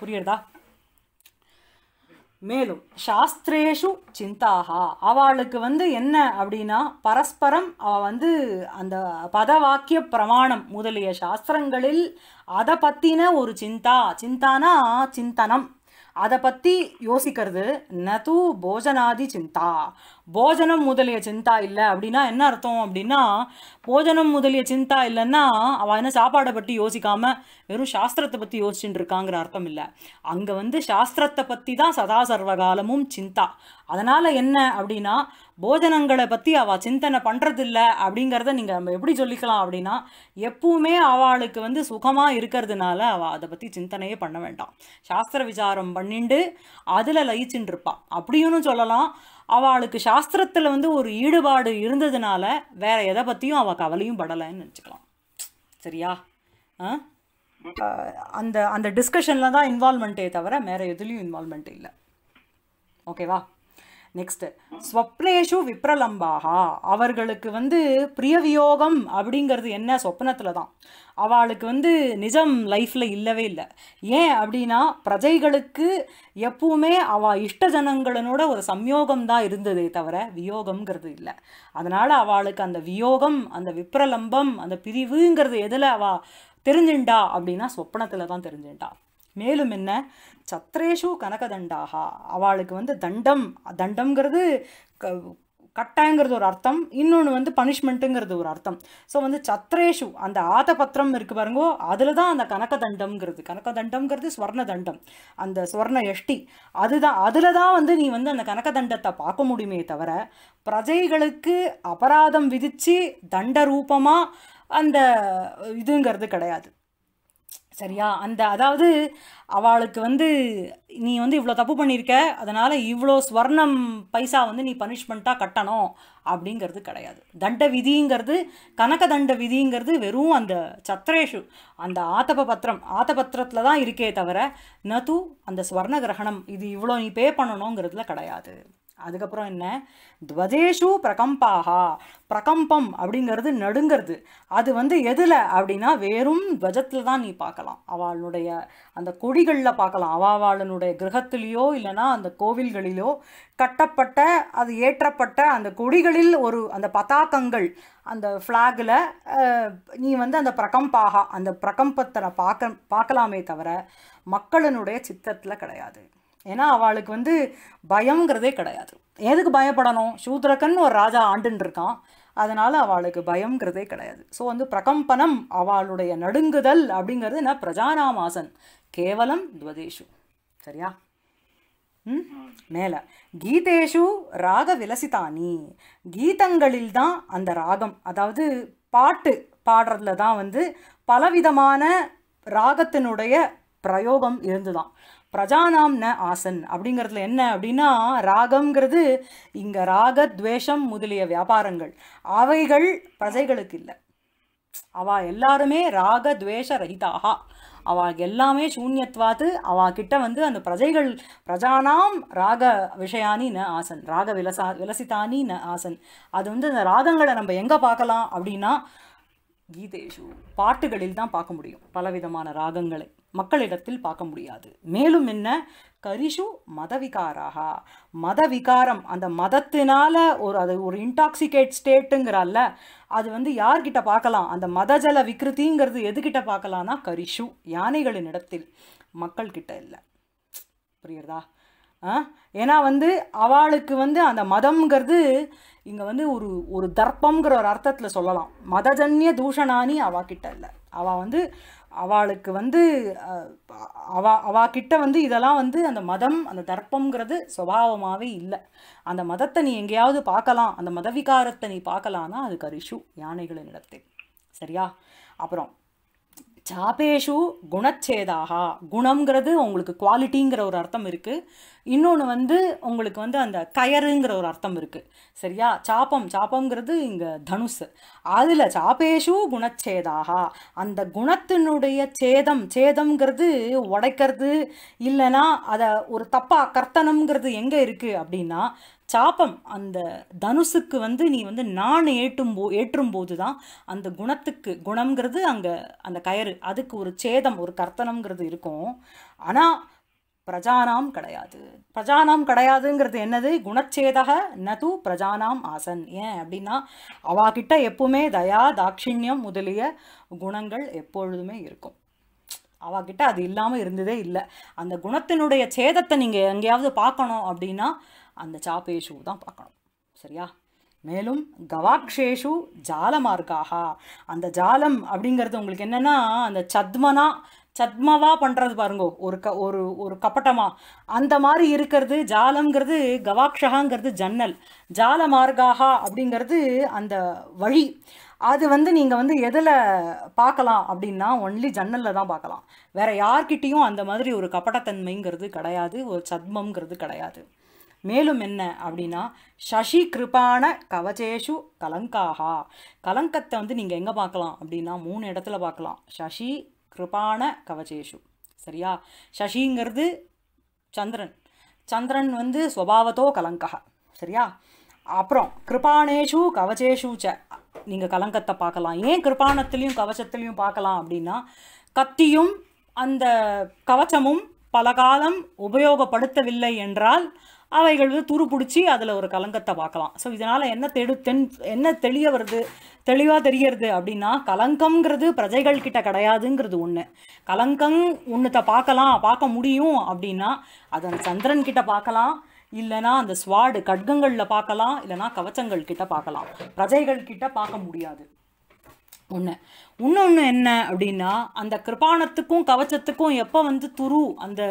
புரியுறதா மேலும் சாஸ்திரேஷு சிந்தாகா அவளுக்கு வந்து என்ன அப்படின்னா பரஸ்பரம் அவள் வந்து அந்த பதவாக்கிய பிரமாணம் முதலிய சாஸ்திரங்களில் அதை பற்றின ஒரு சிந்தா சிந்தானா சிந்தனம் அதை பற்றி யோசிக்கிறது நது போஜனாதி சிந்தா போஜனம் முதலிய சிந்தா இல்லை அப்படின்னா என்ன அர்த்தம் அப்படின்னா போஜனம் முதலிய சிந்தா இல்லைன்னா அவள் என்ன சாப்பாடை பற்றி யோசிக்காம வெறும் சாஸ்திரத்தை பற்றி யோசிச்சுட்டு இருக்காங்கிற அர்த்தம் இல்லை அங்கே வந்து சாஸ்திரத்தை பற்றி தான் சதா சர்வகாலமும் சிந்தா அதனால் என்ன அப்படின்னா போஜனங்களை பற்றி அவள் சிந்தனை பண்ணுறதில்ல அப்படிங்கிறத நீங்கள் நம்ம எப்படி சொல்லிக்கலாம் அப்படின்னா எப்பவுமே அவளுக்கு வந்து சுகமாக இருக்கிறதுனால அவள் அதை பற்றி சிந்தனையே பண்ண வேண்டாம் சாஸ்திர விசாரம் பண்ணிண்டு அதில் லயிச்சுட்டு இருப்பாள் அப்படியும் சொல்லலாம் அவளுக்கு சாஸ்திரத்தில் வந்து ஒரு ஈடுபாடு இருந்ததுனால வேற எதை பற்றியும் அவள் கவலையும் படலைன்னு நினச்சிக்கலாம் சரியா அந்த அந்த டிஸ்கஷனில் தான் இன்வால்மெண்ட்டே தவிர வேற எதுலேயும் இன்வால்மெண்ட் இல்லை ஓகேவா நெக்ஸ்ட்டு ஸ்வப்னேஷு விப்ரலம்பாகா அவர்களுக்கு வந்து பிரியவியோகம் அப்படிங்கிறது என்ன சொப்னத்தில் தான் அவளுக்கு வந்து நிஜம் லைஃப்பில் இல்லவே இல்லை ஏன் அப்படின்னா பிரஜைகளுக்கு எப்பவுமே அவள் இஷ்ட ஜனங்களனோட ஒரு சம்யோகம் தான் இருந்ததே தவிர வியோகம்ங்கிறது இல்லை அதனால் அவளுக்கு அந்த வியோகம் அந்த விப்ரலம்பம் அந்த பிரிவுங்கிறது எதில் அவள் தெரிஞ்சுண்டா அப்படின்னா சொப்பனத்தில் தான் தெரிஞ்சுண்டா மேலும் என்ன சத்ரேஷு கனகதண்டாகா அவளுக்கு வந்து தண்டம் தண்டம்ங்கிறது கட்டாயங்கிறது ஒரு அர்த்தம் இன்னொன்று வந்து பனிஷ்மெண்ட்டுங்கிறது ஒரு அர்த்தம் ஸோ வந்து சத்ரேஷு அந்த ஆத பத்திரம் இருக்கு பாருங்கோ அதில் தான் அந்த கனக தண்டம்ங்கிறது கனக தண்டம்ங்கிறது ஸ்வர்ண தண்டம் அந்த ஸ்வர்ண எஷ்டி அதுதான் அதில் தான் வந்து நீ வந்து அந்த கனக தண்டத்தை பார்க்க முடியுமே தவிர பிரஜைகளுக்கு அபராதம் விதித்து தண்ட ரூபமாக அந்த இதுங்கிறது கிடையாது சரியா அந்த அதாவது அவளுக்கு வந்து நீ வந்து இவ்வளோ தப்பு பண்ணியிருக்க அதனால் இவ்வளோ ஸ்வர்ணம் பைசா வந்து நீ பனிஷ்மெண்ட்டாக கட்டணும் அப்படிங்கிறது கிடையாது தண்ட விதிங்கிறது கனக தண்ட விதிங்கிறது வெறும் அந்த சத்ரேஷு அந்த ஆத்தப பத்திரம் ஆத்தபத்திரத்தில் தான் இருக்கே தவிர நது அந்த ஸ்வர்ண கிரகணம் இது இவ்வளோ நீ பே பண்ணணுங்கிறதுல கிடையாது அதுக்கப்புறம் என்ன துவதேஷு பிரகம்பாகா பிரகம்பம் அப்படிங்கிறது நடுங்கிறது அது வந்து எதில் அப்படின்னா வெறும் துவஜத்தில் தான் நீ பார்க்கலாம் அவளுடைய அந்த கொடிகளில் பார்க்கலாம் அவாவாளனுடைய கிரகத்திலேயோ இல்லைனா அந்த கோவில்களிலோ கட்டப்பட்ட அது ஏற்றப்பட்ட அந்த கொடிகளில் ஒரு அந்த பதாக்கங்கள் அந்த ஃப்ளாகில் நீ வந்து அந்த பிரகம்பாகா அந்த பிரகம்பத்தை பார்க்க பார்க்கலாமே தவிர மக்களினுடைய சித்தத்தில் கிடையாது ஏன்னா அவளுக்கு வந்து பயங்கிறதே கிடையாது எதுக்கு பயப்படணும் சூத்ரகன் ஒரு ராஜா ஆண்டுன்னு இருக்கான் அதனால் அவளுக்கு பயங்கிறதே கிடையாது ஸோ வந்து பிரகம்பனம் அவளுடைய நடுங்குதல் அப்படிங்கிறது என்ன பிரஜானாமாசன் கேவலம் துவதேஷு சரியா ம் மேலே கீதேஷு ராக விலசிதானி கீதங்களில் தான் அந்த ராகம் அதாவது பாட்டு பாடுறதுல தான் வந்து பலவிதமான ராகத்தினுடைய பிரயோகம் இருந்துதான் பிரஜானாம் ந ஆசன் அப்படிங்கிறதுல என்ன அப்படின்னா ராகம்ங்கிறது இங்கே ராக துவேஷம் முதலிய வியாபாரங்கள் அவைகள் பிரஜைகளுக்கு இல்லை அவா எல்லாருமே ராக துவேஷ ரஹிதாகா அவா எல்லாமே சூன்யத்வாத்து அவா கிட்ட வந்து அந்த பிரஜைகள் பிரஜானாம் ராக விஷயானி ந ஆசன் ராக விலசா விலசிதானி ந ஆசன் அது வந்து அந்த ராகங்களை நம்ம எங்கே பார்க்கலாம் அப்படின்னா கீதேஷு பாட்டுகளில் தான் பார்க்க முடியும் பலவிதமான ராகங்களை மக்களிடத்தில் பார்க்க முடியாது மேலும் என்ன கரிஷு மதவிகாராக மதவிகாரம் அந்த மதத்தினால ஒரு அது ஒரு இன்டாக்சிகேட் ஸ்டேட்டுங்கிறால அது வந்து யார்கிட்ட பார்க்கலாம் அந்த மதஜல விக்ருதிங்கிறது எதுகிட்ட பார்க்கலாம்னா கரிஷு யானைகளின் இடத்தில் மக்கள்கிட்ட இல்லை புரியுறதா ஏன்னா வந்து அவளுக்கு வந்து அந்த மதம்ங்கிறது இங்கே வந்து ஒரு ஒரு தர்ப்பம்ங்கிற ஒரு அர்த்தத்தில் சொல்லலாம் மதஜன்ய தூஷணானி கிட்ட இல்லை அவள் வந்து அவளுக்கு வந்து அவா கிட்ட வந்து இதெல்லாம் வந்து அந்த மதம் அந்த தர்ப்பங்கிறது சுபாவமாகவே இல்லை அந்த மதத்தை நீ எங்கேயாவது பார்க்கலாம் அந்த மதவிகாரத்தை நீ பார்க்கலான்னா அதுக்கு ஒரு யானைகளை யானைகளின் இடத்தில் சரியா அப்புறம் சாப்பேஷு குணச்சேதாக குணங்கிறது உங்களுக்கு குவாலிட்டிங்கிற ஒரு அர்த்தம் இருக்குது இன்னொன்று வந்து உங்களுக்கு வந்து அந்த கயருங்கிற ஒரு அர்த்தம் இருக்குது சரியா சாப்பம் சாப்பம்ங்கிறது இங்கே தனுஷ் அதில் சாப்பேஷு குணச்சேதாக அந்த குணத்தினுடைய சேதம் சேதம்ங்கிறது உடைக்கிறது இல்லைன்னா அதை ஒரு தப்பாக கர்த்தனம்ங்கிறது எங்கே இருக்குது அப்படின்னா சாபம் அந்த தனுசுக்கு வந்து நீ வந்து நான் ஏற்றும் போ ஏற்றும் போது தான் அந்த குணத்துக்கு குணம்ங்கிறது அங்கே அந்த கயறு அதுக்கு ஒரு சேதம் ஒரு கர்த்தனம்ங்கிறது இருக்கும் ஆனால் பிரஜானாம் கிடையாது பிரஜானாம் கிடையாதுங்கிறது என்னது குணச்சேதக நது பிரஜானாம் ஆசன் ஏன் அப்படின்னா அவாகிட்ட எப்பவுமே தயா தாட்சிணியம் முதலிய குணங்கள் எப்பொழுதுமே இருக்கும் அவகிட்ட அது இல்லாமல் இருந்ததே இல்லை அந்த குணத்தினுடைய சேதத்தை நீங்கள் எங்கேயாவது பார்க்கணும் அப்படின்னா அந்த சாப்பேஷு தான் பார்க்கணும் சரியா மேலும் கவாக்ஷேஷு ஜாலமார்க்காக அந்த ஜாலம் அப்படிங்கிறது உங்களுக்கு என்னென்னா அந்த சத்மனா சத்மவா பண்ணுறது பாருங்க ஒரு க ஒரு ஒரு கப்பட்டமா அந்த மாதிரி இருக்கிறது ஜாலங்கிறது கவாக்ஷகாங்கிறது ஜன்னல் ஜால மார்க்காக அப்படிங்கிறது அந்த வழி அது வந்து நீங்கள் வந்து எதில் பார்க்கலாம் அப்படின்னா ஒன்லி ஜன்னலில் தான் பார்க்கலாம் வேறு யார்கிட்டேயும் அந்த மாதிரி ஒரு கப்படத்தன்மைங்கிறது கிடையாது ஒரு சத்மங்கிறது கிடையாது மேலும் என்ன அப்படின்னா சசி கிருபான கவச்சேஷு கலங்காகா கலங்கத்தை வந்து நீங்கள் எங்கே பார்க்கலாம் அப்படின்னா மூணு இடத்துல பார்க்கலாம் சசி கிருபான கவச்சேஷு சரியா சசிங்கிறது சந்திரன் சந்திரன் வந்து ஸ்வபாவத்தோ கலங்கா சரியா அப்புறம் கிருபானேஷு கவச்சேஷு ச நீங்கள் கலங்கத்தை பார்க்கலாம் ஏன் கிருபானத்துலேயும் கவச்சத்துலேயும் பார்க்கலாம் அப்படின்னா கத்தியும் அந்த கவச்சமும் பல காலம் உபயோகப்படுத்தவில்லை என்றால் அவைகள் வந்து துருப்பிடிச்சி அதில் ஒரு கலங்கத்தை பார்க்கலாம் ஸோ இதனால் என்ன தெடு தென் என்ன தெளிய வருது தெளிவாக தெரிகிறது அப்படின்னா கலங்கம்ங்கிறது பிரஜைகள் கிட்ட கிடையாதுங்கிறது ஒன்று கலங்கம் ஒன்றத்தை பார்க்கலாம் பார்க்க முடியும் அப்படின்னா அதன் சந்திரன்கிட்ட பார்க்கலாம் இல்லைனா அந்த ஸ்வாடு கட்கங்களில் பார்க்கலாம் இல்லைனா கவச்சங்கள் கிட்ட பார்க்கலாம் பிரஜைகள் கிட்ட பார்க்க முடியாது ஒன்று இன்னொன்று என்ன அப்படின்னா அந்த கிருபானத்துக்கும் கவச்சத்துக்கும் எப்போ வந்து துரு அந்த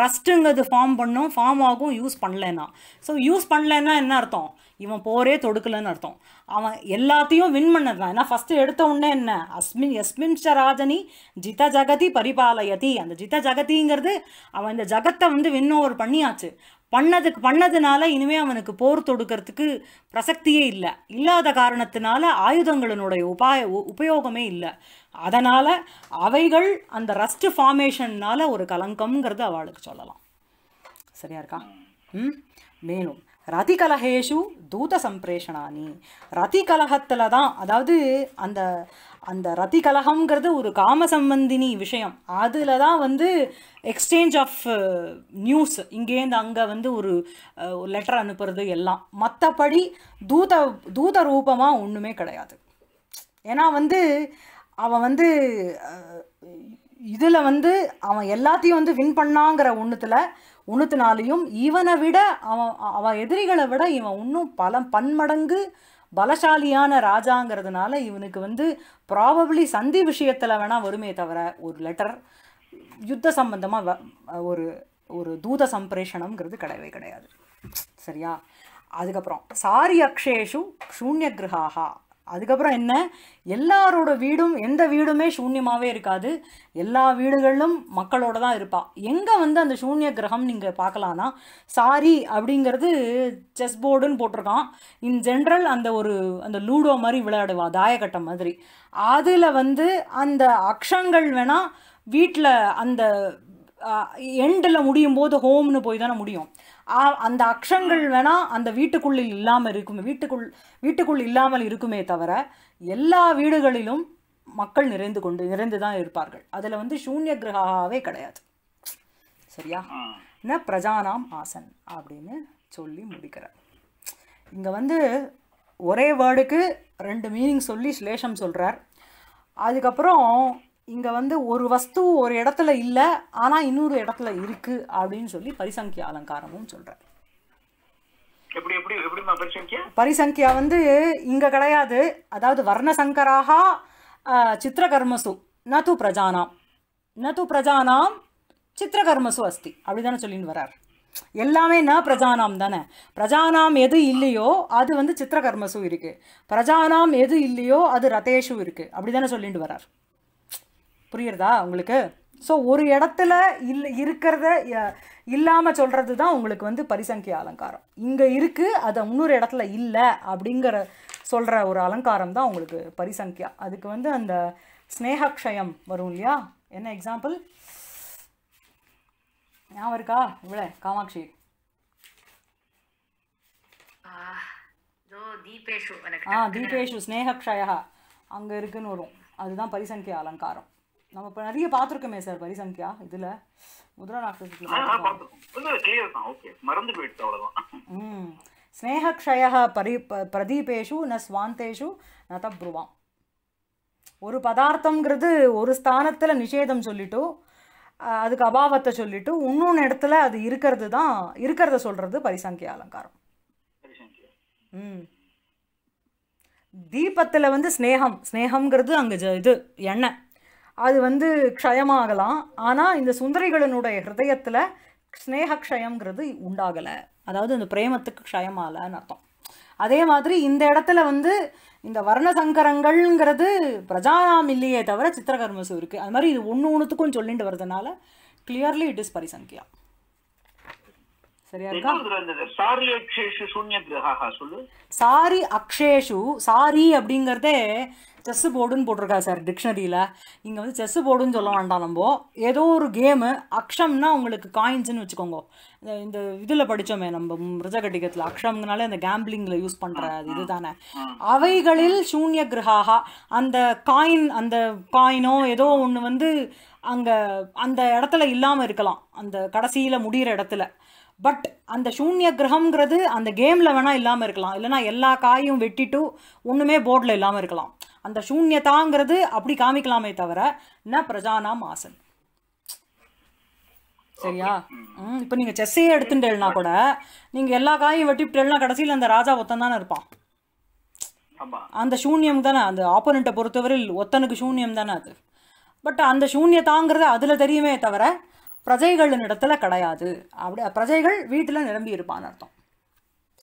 ரஸ்ட்டுங்கிறது ஃபார்ம் பண்ணும் ஃபார்ம் ஆகும் யூஸ் பண்ணலைன்னா ஸோ யூஸ் பண்ணலைன்னா என்ன அர்த்தம் இவன் போரே தொடுக்கலன்னு அர்த்தம் அவன் எல்லாத்தையும் வின் பண்ணுறான் ஏன்னா ஃபஸ்ட்டு எடுத்த உடனே என்ன அஸ்மின் எஸ்மின்ஷ ராஜனி ஜிதா ஜகதி பரிபாலயதி அந்த ஜித ஜகதிங்கிறது அவன் இந்த ஜகத்தை வந்து வின் ஓவர் பண்ணியாச்சு பண்ணதுக்கு பண்ணதுனால இனிமே அவனுக்கு போர் தொடுக்கிறதுக்கு பிரசக்தியே இல்லை இல்லாத காரணத்தினால ஆயுதங்களினுடைய உபாய உபயோகமே இல்லை அதனால் அவைகள் அந்த ரஸ்ட் ஃபார்மேஷன்னால் ஒரு கலங்கம்ங்கிறது அவளுக்கு சொல்லலாம் சரியா இருக்கா ம் மேலும் ரதி கலகேஷு தூத சம்பிரேஷனானி ரதி கலகத்தில் தான் அதாவது அந்த அந்த ரத்தி கலகம்ங்கிறது ஒரு காம சம்பந்தினி விஷயம் அதில் தான் வந்து எக்ஸ்சேஞ்ச் ஆஃப் நியூஸ் இங்கேருந்து அங்கே வந்து ஒரு லெட்டர் அனுப்புறது எல்லாம் மற்றபடி தூத தூத ரூபமாக ஒன்றுமே கிடையாது ஏன்னா வந்து அவன் வந்து இதில் வந்து அவன் எல்லாத்தையும் வந்து வின் பண்ணாங்கிற ஒன்றுத்தில் ஒன்றுத்தினாலையும் இவனை விட அவன் அவன் எதிரிகளை விட இவன் இன்னும் பல பன்மடங்கு பலசாலியான ராஜாங்கிறதுனால இவனுக்கு வந்து ப்ராபப்ளி சந்தி விஷயத்தில் வேணால் வருமே தவிர ஒரு லெட்டர் யுத்த சம்பந்தமாக ஒரு ஒரு தூத சம்பிரேஷணம்ங்கிறது கிடையவே கிடையாது சரியா அதுக்கப்புறம் சாரி அக்ஷேஷு சூன்ய கிரகாகா அதுக்கப்புறம் என்ன எல்லாரோட வீடும் எந்த வீடுமே சூன்யமாகவே இருக்காது எல்லா வீடுகளிலும் மக்களோட தான் இருப்பாள் எங்கே வந்து அந்த சூன்ய கிரகம் நீங்கள் பார்க்கலான்னா சாரி அப்படிங்கிறது செஸ் போர்டுன்னு போட்டிருக்கான் இன் ஜென்ரல் அந்த ஒரு அந்த லூடோ மாதிரி விளையாடுவா தாயக்கட்டம் மாதிரி அதில் வந்து அந்த அக்ஷங்கள் வேணால் வீட்டில் அந்த எண்டில் முடியும் போது ஹோம்னு போய் தானே முடியும் அந்த அக்ஷங்கள் வேணால் அந்த வீட்டுக்குள்ளில் இல்லாமல் இருக்கும் வீட்டுக்குள் வீட்டுக்குள் இல்லாமல் இருக்குமே தவிர எல்லா வீடுகளிலும் மக்கள் நிறைந்து கொண்டு நிறைந்து தான் இருப்பார்கள் அதில் வந்து சூன்ய கிரகாவே கிடையாது சரியா என்ன பிரஜானாம் ஆசன் அப்படின்னு சொல்லி முடிக்கிறார் இங்கே வந்து ஒரே வேர்டுக்கு ரெண்டு மீனிங் சொல்லி ஸ்லேஷம் சொல்கிறார் அதுக்கப்புறம் இங்கே வந்து ஒரு வஸ்து ஒரு இடத்துல இல்லை ஆனால் இன்னொரு இடத்துல இருக்குது அப்படின்னு சொல்லி பரிசங்கிய அலங்காரமும் சொல்கிறேன் பரிசங்கியா வந்து இங்க கிடையாது அதாவது வர்ணசங்கராக சித்திரகர்மசு ந தூ பிரஜானாம் ந தூ பிரஜானாம் சித்திரகர்மசு அஸ்தி அப்படிதானே சொல்லின்னு வரார் எல்லாமே ந பிரஜானாம் தானே பிரஜானாம் எது இல்லையோ அது வந்து சித்திரகர்மசு இருக்கு பிரஜானாம் எது இல்லையோ அது ரதேஷும் இருக்கு அப்படிதானே சொல்லிட்டு வர்றார் புரியுறதா உங்களுக்கு ஸோ ஒரு இடத்துல இல் இருக்கிறத இல்லாமல் சொல்கிறது தான் உங்களுக்கு வந்து பரிசங்கிய அலங்காரம் இங்கே இருக்குது அதை இன்னொரு இடத்துல இல்லை அப்படிங்கிற சொல்கிற ஒரு அலங்காரம் தான் உங்களுக்கு பரிசங்கியா அதுக்கு வந்து அந்த ஸ்னேகக்ஷயம் வரும் இல்லையா என்ன எக்ஸாம்பிள் ஞாபகம் இருக்கா இவ்வளோ காமாட்சி ஆ தீபேஷு ஸ்னேகக்ஷயா அங்கே இருக்குன்னு வரும் அதுதான் பரிசங்கிய அலங்காரம் நம்ம இப்போ நிறைய பார்த்துருக்கோமே சார் பரிசங்கியா இதில் முதலா நாட்கள் மறந்து போயிடுச்சு அவ்வளோதான் ம் பரி பிரதீபேஷு ந ஸ்வாந்தேஷு ந தப்ருவான் ஒரு பதார்த்தம்ங்கிறது ஒரு ஸ்தானத்தில் நிஷேதம் சொல்லிட்டு அதுக்கு அபாவத்தை சொல்லிட்டு இன்னொன்று இடத்துல அது இருக்கிறது தான் இருக்கிறத சொல்கிறது பரிசங்கிய அலங்காரம் ம் தீபத்தில் வந்து ஸ்னேகம் ஸ்னேகம்ங்கிறது அங்கே இது எண்ணெய் அது வந்து க்ஷயமாகலாம் ஆனால் இந்த சுந்தரிகளனுடைய ஹிரதயத்தில் ஸ்னேக க்ஷயம்ங்கிறது உண்டாகலை அதாவது இந்த பிரேமத்துக்கு க்ஷயமாகலன்னு அர்த்தம் அதே மாதிரி இந்த இடத்துல வந்து இந்த வர்ணசங்கரங்கள்ங்கிறது பிரஜாராம் இல்லையே தவிர சித்திரகர்மசு இருக்குது அது மாதிரி இது ஒன்று ஒன்றுத்துக்கும் சொல்லிட்டு வர்றதுனால கிளியர்லி இட் இஸ் பரிசங்கியா சரியா இருக்கா சாரி அக்ஷேஷு சாரி அப்படிங்கிறதே செஸ் போர்டுன்னு போட்டிருக்கா சார் டிக்ஷனரியில் இங்கே வந்து செஸ் போர்டுன்னு சொல்ல வேண்டாம் நம்ம ஏதோ ஒரு கேமு அக்ஷம்னா உங்களுக்கு காயின்ஸ்னு வச்சுக்கோங்க இந்த இதில் படித்தோமே நம்ம ரிஜகட்டிகத்தில் அக்ஷம்னாலே அந்த கேம்பிளிங்கில் யூஸ் பண்ணுற இது தானே அவைகளில் சூன்ய கிரகாக அந்த காயின் அந்த காயினோ ஏதோ ஒன்று வந்து அங்கே அந்த இடத்துல இல்லாமல் இருக்கலாம் அந்த கடைசியில் முடிகிற இடத்துல பட் அந்த சூன்ய கிரகம்ங்கிறது அந்த கேமில் வேணால் இல்லாமல் இருக்கலாம் இல்லைனா எல்லா காயும் வெட்டிட்டு ஒன்றுமே போர்டில் இல்லாமல் இருக்கலாம் அந்த சூன்யதாங்கிறது அப்படி காமிக்கலாமே தவிர ந பிரஜானாம் ஆசன் சரியா இப்போ நீங்கள் செஸ்ஸையே எடுத்துட்டேனா கூட நீங்கள் எல்லா காயும் வெட்டிவிட்டேன்னா கடைசியில் அந்த ராஜா ஒத்தன் தானே இருப்பான் அந்த சூன்யம் தானே அந்த ஆப்போனண்ட்டை பொறுத்தவரையில் ஒத்தனுக்கு சூன்யம் தானே அது பட் அந்த சூன்யதாங்கிறது அதில் தெரியுமே தவிர பிரஜைகளின் இடத்துல கிடையாது அப்படி பிரஜைகள் வீட்டில் நிரம்பி இருப்பான்னு அர்த்தம்